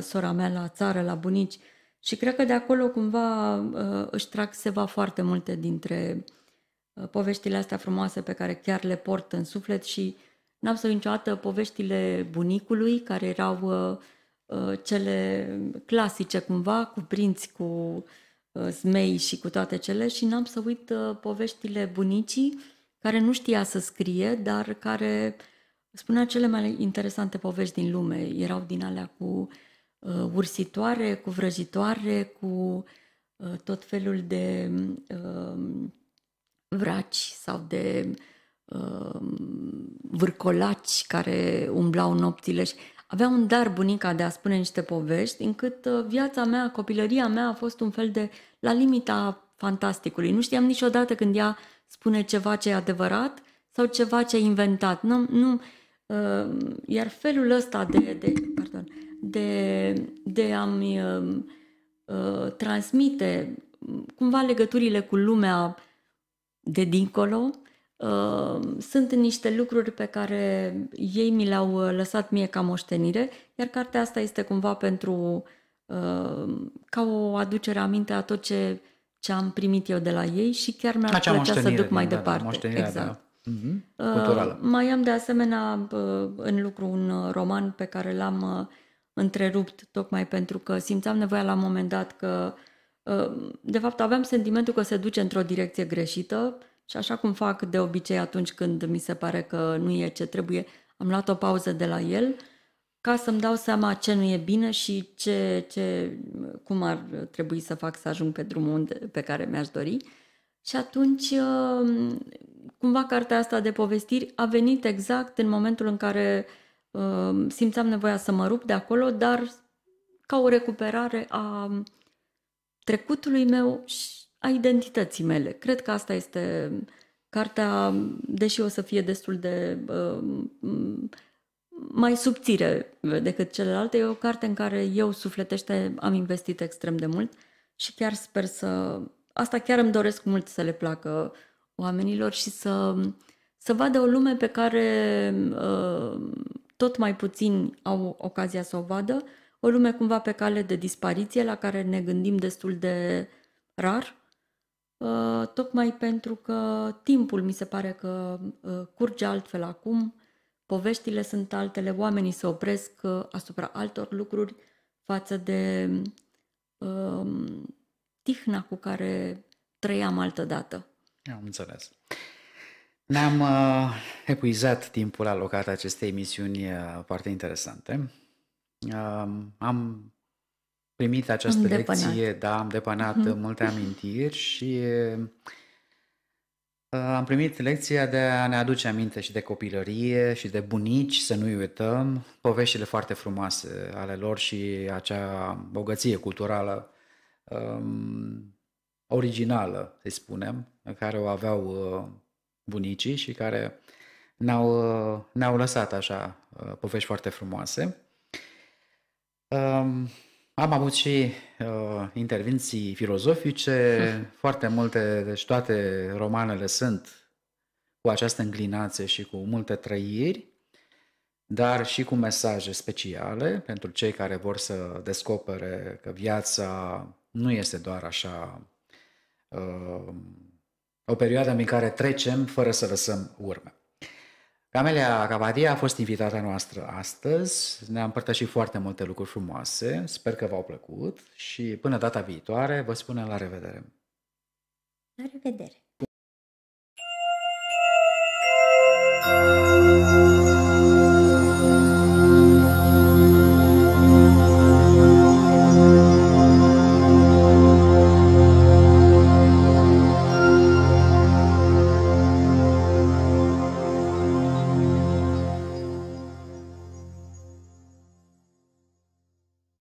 sora mea la țară, la bunici, și cred că de acolo cumva uh, își trag seva foarte multe dintre uh, poveștile astea frumoase pe care chiar le port în suflet și n-am să niciodată poveștile bunicului, care erau uh, cele clasice cumva, cu prinți, cu zmei și cu toate cele și n-am să uit poveștile bunicii, care nu știa să scrie, dar care spunea cele mai interesante povești din lume. Erau din alea cu uh, uh, ursitoare, cu vrăjitoare, cu uh, tot felul de uh, vraci sau de uh, vârcolaci care umblau nopțile și avea un dar bunica de a spune niște povești, încât uh, viața mea, copilăria mea a fost un fel de la limita fantasticului. Nu știam niciodată când ea spune ceva ce e adevărat sau ceva ce a inventat. Nu, nu, Ehm, iar felul ăsta de, de, pardon, de, de a-mi ehm, ehm, transmite mm, cumva legăturile cu lumea de dincolo, sunt niște lucruri pe care ei mi le-au uh, lăsat mie ca moștenire, iar cartea asta este cumva pentru ca o aducere aminte a tot ce, ce am primit eu de la ei și chiar mi-ar Acea plăcea să duc mai da, da, departe. exact. Da. Mm-hmm. Culturală. Uh, mai am de asemenea uh, în lucru un uh, roman pe care l-am uh, întrerupt tocmai pentru că simțeam nevoia la un moment dat că uh, de fapt aveam sentimentul că se duce într-o direcție greșită și așa cum fac de obicei atunci când mi se pare că nu e ce trebuie, am luat o pauză de la el ca să-mi dau seama ce nu e bine și ce, ce, cum ar trebui să fac să ajung pe drumul unde, pe care mi-aș dori. Și atunci cumva cartea asta de povestiri a venit exact în momentul în care uh, simțeam nevoia să mă rup de acolo, dar ca o recuperare a trecutului meu și a identității mele. Cred că asta este cartea, deși o să fie destul de uh, mai subțire decât celelalte, e o carte în care eu sufletește am investit extrem de mult și chiar sper să... Asta chiar îmi doresc mult să le placă uh, oamenilor și să, să vadă o lume pe care uh, tot mai puțin au ocazia să o vadă, o lume cumva pe cale de dispariție la care ne gândim destul de rar, uh, tocmai pentru că timpul mi se pare că uh, curge altfel acum, poveștile sunt altele, oamenii se opresc asupra altor lucruri față de tihna cu care trăiam altădată. Am înțeles. Ne-am uh, epuizat timpul alocat acestei emisiuni uh, foarte interesante. Uh, am primit această am lecție, da, am depanat uh-huh. Mhm. multe amintiri și uh, am primit lecția de a ne aduce aminte și de copilărie și de bunici, să nu uităm, poveștile foarte frumoase ale lor și acea bogăție culturală um, originală, să spunem, care o aveau uh, bunicii și care ne-au, uh, ne-au lăsat așa uh, povești foarte frumoase. Um, am avut și uh, intervenții filozofice, foarte multe, deci toate romanele sunt cu această înclinație și cu multe trăiri, dar și cu mesaje speciale pentru cei care vor să descopere că viața nu este doar așa Uh, o perioadă în care trecem fără să lăsăm urme. Camelia Cavadia a fost invitata noastră astăzi, ne-a împărtășit foarte multe lucruri frumoase, sper că v-au plăcut și până data viitoare vă spunem la revedere! La revedere!